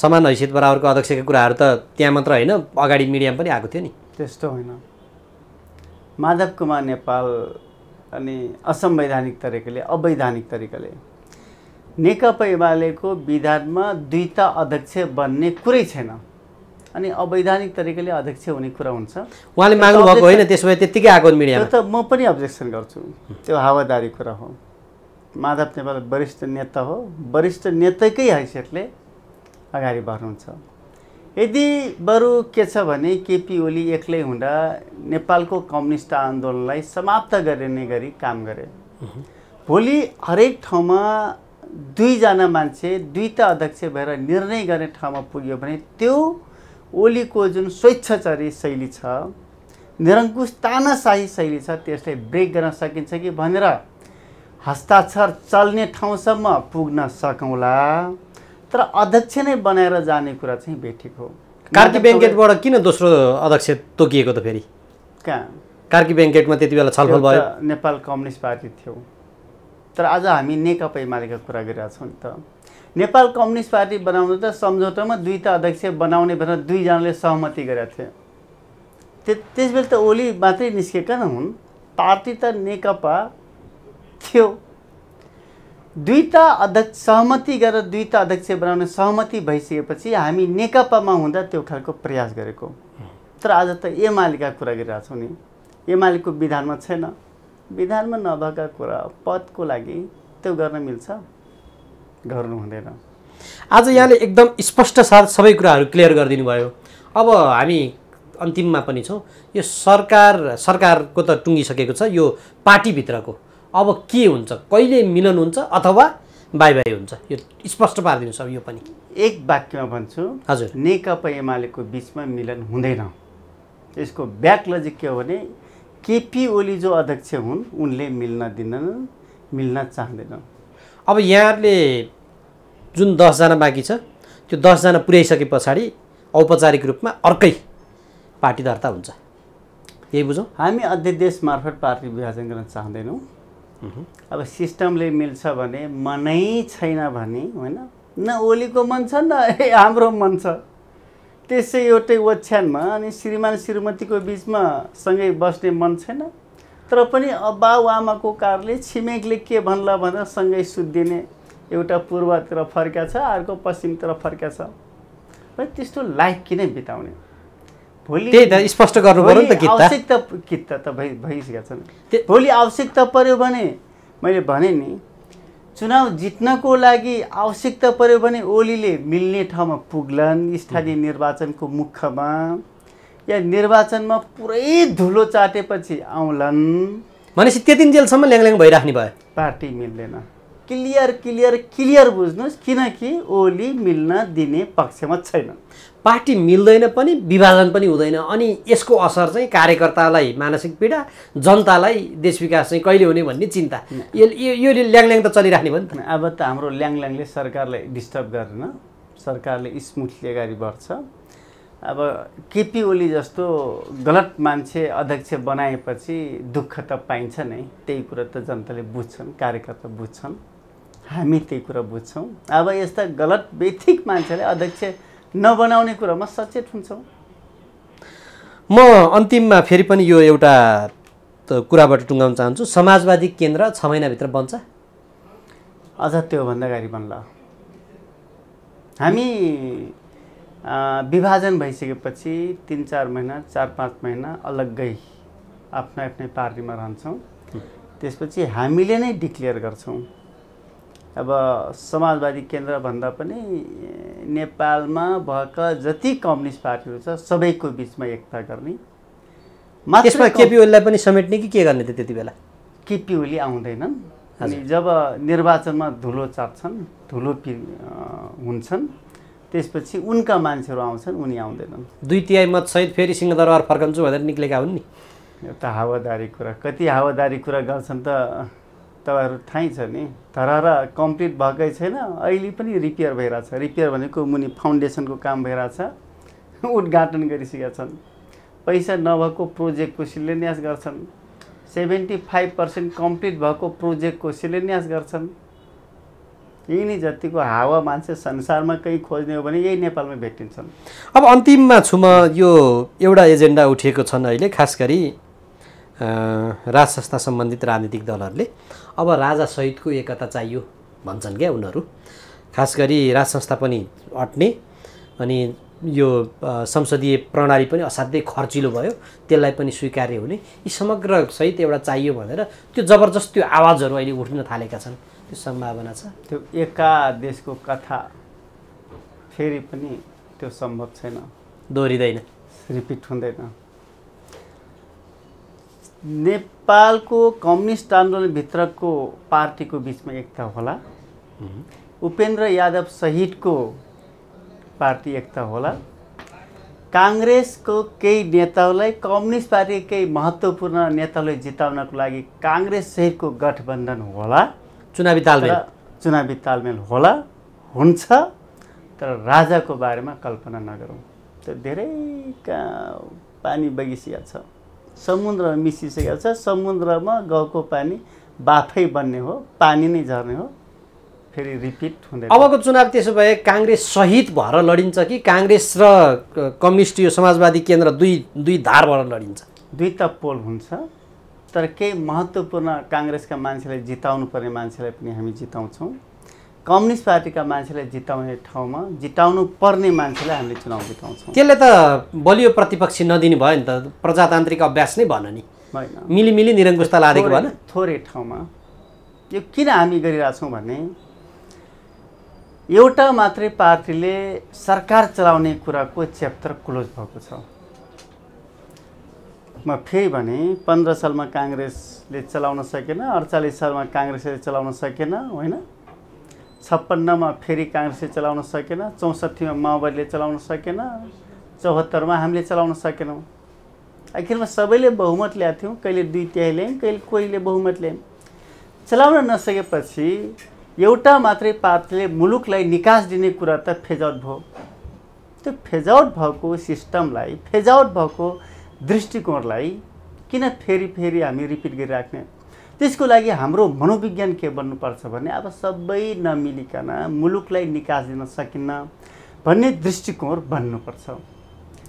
समान हैसियत बराबरको अध्यक्षको कुराहरू त त्यहाँ मात्र होइन अगाडि मिडियामा पनि आएको थियो नि त्यस्तो होइन माधव कुमार नेपाल अनि असंवैधानिक तरिकाले अवैधानिक तरिकाले नेकपा एमालेको विधानमा दुईटा अध्यक्ष बन्ने कुरै छैन अनि अवैधानिक तरिकाले अध्यक्ष हुने कुरा हुन्छ उहाँले माग्नु भएको होइन त्यसो भए त्यत्तिकै आएको मिडियामा त म पनि अब्जेक्सन गर्छु त्यो हावादारी कुरा हो माधव नेपाल वरिष्ठ नेता हो वरिष्ठ नेताकै हैसियतले अगाडि बढ्नुहुन्छ यदि बरु के छ भने केपी ओली एक्लै हुँदा नेपालको कम्युनिस्ट आन्दोलनलाई समाप्त गरिने गरी काम गरे भोलि हरेक ठाउँमा दुईजना मान्छे दुईवटा अध्यक्ष भएर निर्णय गर्ने ठाउँमा पुग्यो भने त्यो ओलीको जुन स्वेच्छाचारी शैली छ निरङ्कुश तानाशाही शैली छ त्यसलाई ब्रेक गर्न सकिन्छ कि भनेर हस्ताक्षर चल्ने ठाउँसम्म पुग्न सकौँला तर अध्यक्ष नै बनाएर जाने कुरा चाहिँ बेठिक हो कार्की ब्याङ्केटबाट किन दोस्रो अध्यक्ष तोकिएको त फेरि कहाँ कार्की ब्याङ्केटमा त्यति बेला छलफल भयो नेपाल कम्युनिस्ट पार्टी थियो तर आज हामी नेकपा एमालेको कुरा गरिरहेछौँ नि त नेपाल कम्युनिस्ट पार्टी बनाउनु त सम्झौतामा दुईवटा अध्यक्ष बनाउने भनेर दुईजनाले सहमति गरेका थिए त्यो त्यसबेला त ओली मात्रै निस्केका न हुन् पार्टी त नेकपा थियो दुईटा अध्यक्ष सहमति गरेर दुईवटा अध्यक्ष बनाउने सहमति भइसकेपछि हामी नेकपामा हुँदा त्यो खालको प्रयास गरेको तर आज त एमालेका कुरा गरिरहेछौँ नि एमालेको विधानमा छैन विधानमा नभएका कुरा पदको लागि त्यो गर्न मिल्छ गर्नु हुँदैन आज यहाँले एकदम स्पष्ट साथ सबै कुराहरू क्लियर गरिदिनु भयो अब हामी अन्तिममा पनि छौँ यो सरकार सरकारको त टुङ्गिसकेको छ यो पार्टीभित्रको अब के हुन्छ कहिले मिलन हुन्छ अथवा बाई बाई हुन्छ यो स्पष्ट पारिदिनुहोस् अब यो पनि एक वाक्यमा भन्छु हजुर नेकपा एमालेको बिचमा मिलन हुँदैन यसको ब्याक लजिक के हो भने केपी ओली जो अध्यक्ष हुन् उनले मिल्न दिँदैन मिल्न चाहँदैन अब यहाँहरूले जुन दसजना बाँकी छ त्यो दसजना पुर्याइसके पछाडि औपचारिक रूपमा अर्कै पार्टी दर्ता हुन्छ यही बुझौँ हामी अध्यादेश मार्फत पार्टी विभाजन गर्न चाहँदैनौँ अब सिस्टमले मिल्छ भने मनै छैन भने होइन न ओलीको मन छ न हाम्रो मन छ त्यसै एउटै ओछ्यानमा अनि श्रीमान श्रीमतीको बिचमा सँगै बस्ने मन छैन तर पनि बाउ आमाको कारणले छिमेकले के भन्ला भनेर सँगै सुत्दिने एउटा पूर्वतिर फर्किया छ अर्को पश्चिमतिर फर्किया छ र त्यस्तो लाइफ किन बिताउने भोलि त्यही त स्पष्ट गर्नु पऱ्यो नि त गीत आवश्यकता गीत त भइ भइसकेको छ भोलि आवश्यकता पऱ्यो भने मैले भने नि चुनाव जित्नको लागि आवश्यकता पऱ्यो भने ओलीले मिल्ने ठाउँमा पुग्लान् स्थानीय निर्वाचनको मुखमा या निर्वाचनमा पुरै धुलो चाटेपछि आउलान् भनेपछि त्यति जेलसम्म ल्याङल्याङ भइराख्ने भयो पार्टी मिल्दैन क्लियर क्लियर क्लियर बुझ्नुहोस् किनकि ओली मिल्न दिने पक्षमा छैन पार्टी मिल्दैन पनि विभाजन पनि हुँदैन अनि यसको असर चाहिँ कार्यकर्तालाई मानसिक पीडा जनतालाई देश विकास चाहिँ कहिले हुने भन्ने चिन्ता यो ल्याङल्याङ त चलिराख्ने भयो नि त अब त हाम्रो ल्याङल्याङले सरकारलाई डिस्टर्ब गरेन सरकारले स्मुथली अगाडि बढ्छ अब केपी ओली जस्तो गलत मान्छे अध्यक्ष बनाएपछि दुःख त पाइन्छ नै त्यही कुरा त जनताले बुझ्छन् कार्यकर्ता बुझ्छन् हामी त्यही कुरा बुझ्छौँ अब यस्ता गलत बेथिक मान्छेले अध्यक्ष नबनाउने कुरामा सचेत हुन्छौँ म अन्तिममा फेरि पनि यो एउटा कुराबाट टुङ्गाउन चाहन्छु समाजवादी केन्द्र छ महिनाभित्र बन्छ अझ त्योभन्दा गाडी बन्ला हामी विभाजन भइसकेपछि तिन चार महिना चार पाँच महिना अलग्गै आफ्नै आफ्नै पार्टीमा रहन्छौँ त्यसपछि हामीले नै डिक्लेयर गर्छौँ अब समाजवादी केन्द्रभन्दा पनि नेपालमा भएका जति कम्युनिस्ट पार्टीहरू छ सबैको बिचमा एकता गर्ने त्यसमा केपी ओलीलाई पनि समेट्ने कि के गर्ने त त्यति बेला केपी ओली आउँदैनन् अनि जब निर्वाचनमा धुलो चाप्छन् धुलो पि हुन्छन् त्यसपछि उनका मान्छेहरू आउँछन् उनी आउँदैनन् दुई तिहाई मतसहित फेरि सिंहदरबार फर्कन्छु भनेर निक्लेका हुन् नि एउटा हावादारी कुरा कति हावादारी कुरा गर्छन् त तपाईँहरू थाहै छ नि धरारा कम्प्लिट भएकै छैन अहिले पनि रिपेयर भइरहेछ रिपेयर भनेको मुनि फाउन्डेसनको काम भइरहेछ उद्घाटन गरिसकेका छन् पैसा नभएको प्रोजेक्टको शिलान्यास गर्छन् सेभेन्टी फाइभ पर्सेन्ट कम्प्लिट भएको प्रोजेक्टको शिलान्यास गर्छन् यही नै जतिको हावा मान्छे संसारमा कहीँ खोज्ने हो भने यही नेपालमै भेटिन्छन् अब अन्तिममा छु म यो एउटा एजेन्डा उठिएको छन् अहिले खास गरी राज संस्था सम्बन्धित राजनीतिक दलहरूले अब राजासहितको एकता चाहियो भन्छन् क्या उनीहरू खास गरी राजसंस्था पनि अट्ने अनि यो संसदीय प्रणाली पनि असाध्यै खर्चिलो भयो त्यसलाई पनि स्वीकार्य हुने यी समग्र सहित एउटा चाहियो भनेर त्यो जबरजस्त त्यो आवाजहरू अहिले उठ्न थालेका छन् त्यो सम्भावना छ त्यो एका देशको कथा फेरि पनि त्यो सम्भव छैन दोहोरिँदैन रिपिट हुँदैन नेपालको कम्युनिस्ट आन्दोलनभित्रको पार्टीको बिचमा एकता होला उपेन्द्र यादव सहितको पार्टी एकता होला काङ्ग्रेसको केही नेताहरूलाई कम्युनिस्ट पार्टी केही महत्त्वपूर्ण नेतालाई जिताउनको लागि काङ्ग्रेस सहितको गठबन्धन होला चुनावी तालमेल चुनावी तालमेल होला हुन्छ तर राजाको बारेमा कल्पना नगरौँ त्यो धेरै पानी बगिसिया छ समुद्रमा मिसिसकेको छ समुद्रमा गाउँको पानी बाफै बन्ने हो पानी नै झर्ने हो फेरि रिपिट हुँदैन अबको चुनाव त्यसो भए काङ्ग्रेस सहित भएर लडिन्छ कि काङ्ग्रेस र कम्युनिस्ट यो समाजवादी केन्द्र दुई दुई धार भएर लडिन्छ दुईवटा पोल हुन्छ तर केही महत्त्वपूर्ण काङ्ग्रेसका मान्छेलाई जिताउनु पर्ने मान्छेलाई पनि हामी जिताउँछौँ कम्युनिस्ट पार्टीका मान्छेलाई जिताउने ठाउँमा जिताउनु पर्ने मान्छेलाई हामीले चुनाव जिताउँछौँ त्यसले त बलियो प्रतिपक्षी नदिनु भयो नि त प्रजातान्त्रिक अभ्यास नै भन नि होइन मिलिमिली निरङ्कुशता लादेको भएन थोरै ठाउँमा यो किन हामी गरिरहेछौँ भने एउटा मात्रै पार्टीले सरकार चलाउने कुराको च्याप्टर क्लोज भएको छ म फेरि भने पन्ध्र सालमा काङ्ग्रेसले चलाउन सकेन अडचालिस सालमा काङ्ग्रेसले चलाउन सकेन होइन छप्पन्नमा फेरि काङ्ग्रेसले चलाउन सकेन चौसठीमा माओवादीले चलाउन सकेन चौहत्तरमा हामीले चलाउन सकेनौँ आखिरमा सबैले बहुमत ल्याएको थियौँ कहिले दुई तिहाई ल्यायौँ कहिले कोहीले बहुमत ल्यायौँ चलाउन नसकेपछि एउटा मात्रै पार्टीले मुलुकलाई निकास दिने कुरा त फेजआउट भयो त्यो फेजआउट भएको सिस्टमलाई फेजआउट भएको दृष्टिकोणलाई किन फेरि फेरि हामी रिपिट गरिराख्ने त्यसको लागि हाम्रो मनोविज्ञान के बन्नुपर्छ भने अब सबै नमिलिकन मुलुकलाई निकास दिन सकिन्न भन्ने दृष्टिकोण बन्नुपर्छ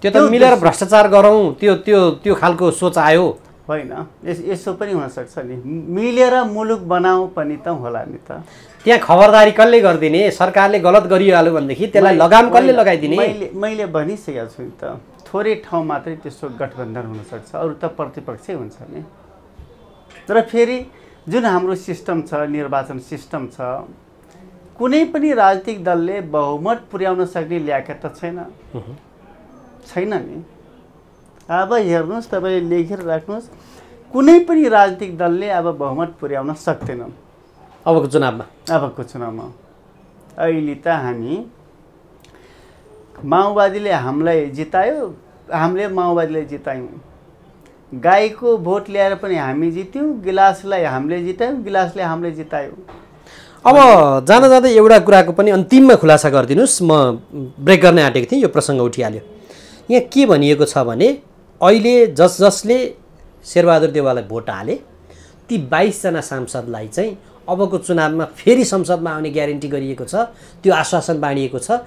त्यो त मिलेर भ्रष्टाचार गरौँ त्यो त्यो त्यो खालको सोच आयो होइन यस यसो पनि हुनसक्छ नि मिलेर मुलुक बनाऊ पनि त होला नि त त्यहाँ खबरदारी कसले गरिदिने सरकारले गलत गरिहाल्यो भनेदेखि त्यसलाई लगाम कसले लगाइदिने मैले मैले भनिसकेको छु नि त थोरै ठाउँ मात्रै त्यसको गठबन्धन हुनसक्छ अरू त प्रतिपक्षै हुन्छ नि तर फेरि जुन हाम्रो सिस्टम छ निर्वाचन सिस्टम छ कुनै पनि राजनीतिक दलले बहुमत पुर्याउन सक्ने ल्याकत त छैन छैन नि अब हेर्नुहोस् तपाईँले लेखेर राख्नुहोस् कुनै पनि राजनीतिक दलले अब बहुमत पुर्याउन सक्दैन अबको चुनावमा अबको चुनावमा अहिले त हामी माओवादीले हामीलाई जितायो हामीले माओवादीलाई जितायौँ गाईको भोट ल्याएर पनि हामी जित्यौँ गिलासलाई हामीले जितायौँ गिलासले हामीले जितायौँ अब जाँदा जाँदै एउटा कुराको पनि अन्तिममा खुलासा गरिदिनुहोस् म ब्रेक गर्न आँटेको थिएँ यो प्रसङ्ग उठिहाल्यो यहाँ के भनिएको छ भने अहिले जस जसले शेरबहादुर देवाललाई भोट हाले ती बाइसजना सांसदलाई चाहिँ अबको चुनावमा फेरि संसदमा आउने ग्यारेन्टी गरिएको छ त्यो आश्वासन बाँडिएको छ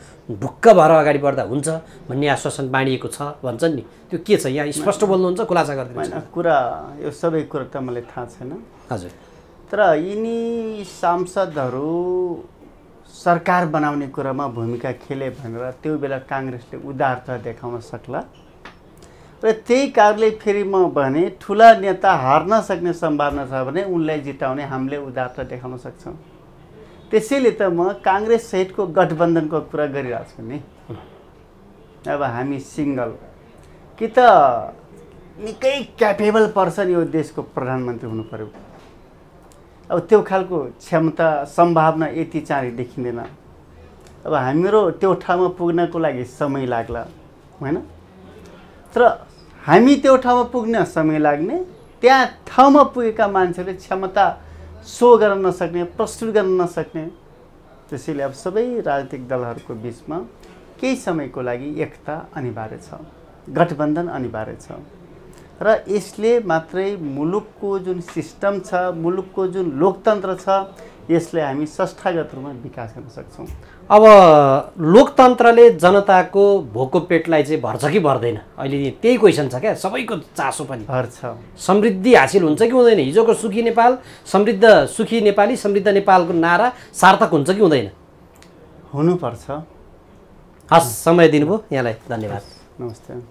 ढुक्क भएर अगाडि बढ्दा हुन्छ भन्ने आश्वासन बाँडिएको छ भन्छन् नि त्यो के छ यहाँ स्पष्ट बोल्नुहुन्छ खुलासा गरिदिनु कुरा यो सबै कुरा त मलाई थाहा छैन हजुर तर यिनी सांसदहरू सरकार बनाउने कुरामा भूमिका खेले भनेर त्यो बेला काङ्ग्रेसले उदारता देखाउन सक्ला र त्यही कारणले फेरि म भने ठुला नेता हार्न सक्ने सम्भावना छ भने उनलाई जिताउने हामीले उदारता देखाउन सक्छौँ त्यसैले त म काङ्ग्रेस सहितको गठबन्धनको कुरा गरिरहेको छु नि अब हामी सिङ्गल कि त निकै क्यापेबल पर्सन यो देशको प्रधानमन्त्री हुनु पऱ्यो अब त्यो खालको क्षमता सम्भावना यति चाँडै देखिँदैन अब हाम्रो त्यो ठाउँमा पुग्नको लागि समय लाग्ला होइन तर हामी त्यो ठाउँमा पुग्न समय लाग्ने त्यहाँ ठाउँमा पुगेका मान्छेहरूले क्षमता सो गर्न नसक्ने प्रस्तुत गर्न नसक्ने त्यसैले अब सबै राजनीतिक दलहरूको बिचमा केही समयको लागि एकता अनिवार्य छ गठबन्धन अनिवार्य छ र यसले मात्रै मुलुकको जुन सिस्टम छ मुलुकको जुन लोकतन्त्र छ यसले हामी संस्थागत रूपमा विकास गर्न सक्छौँ अब लोकतन्त्रले जनताको भोको पेटलाई चाहिँ भर्छ कि भर्दैन अहिले त्यही क्वेसन छ क्या सबैको चासो पनि भर्छ समृद्धि हासिल हुन्छ कि हुँदैन हिजोको सुखी नेपाल समृद्ध सुखी नेपाली समृद्ध नेपालको नारा सार्थक हुन्छ कि हुँदैन हुनुपर्छ हस् समय दिनुभयो यहाँलाई धन्यवाद नमस्ते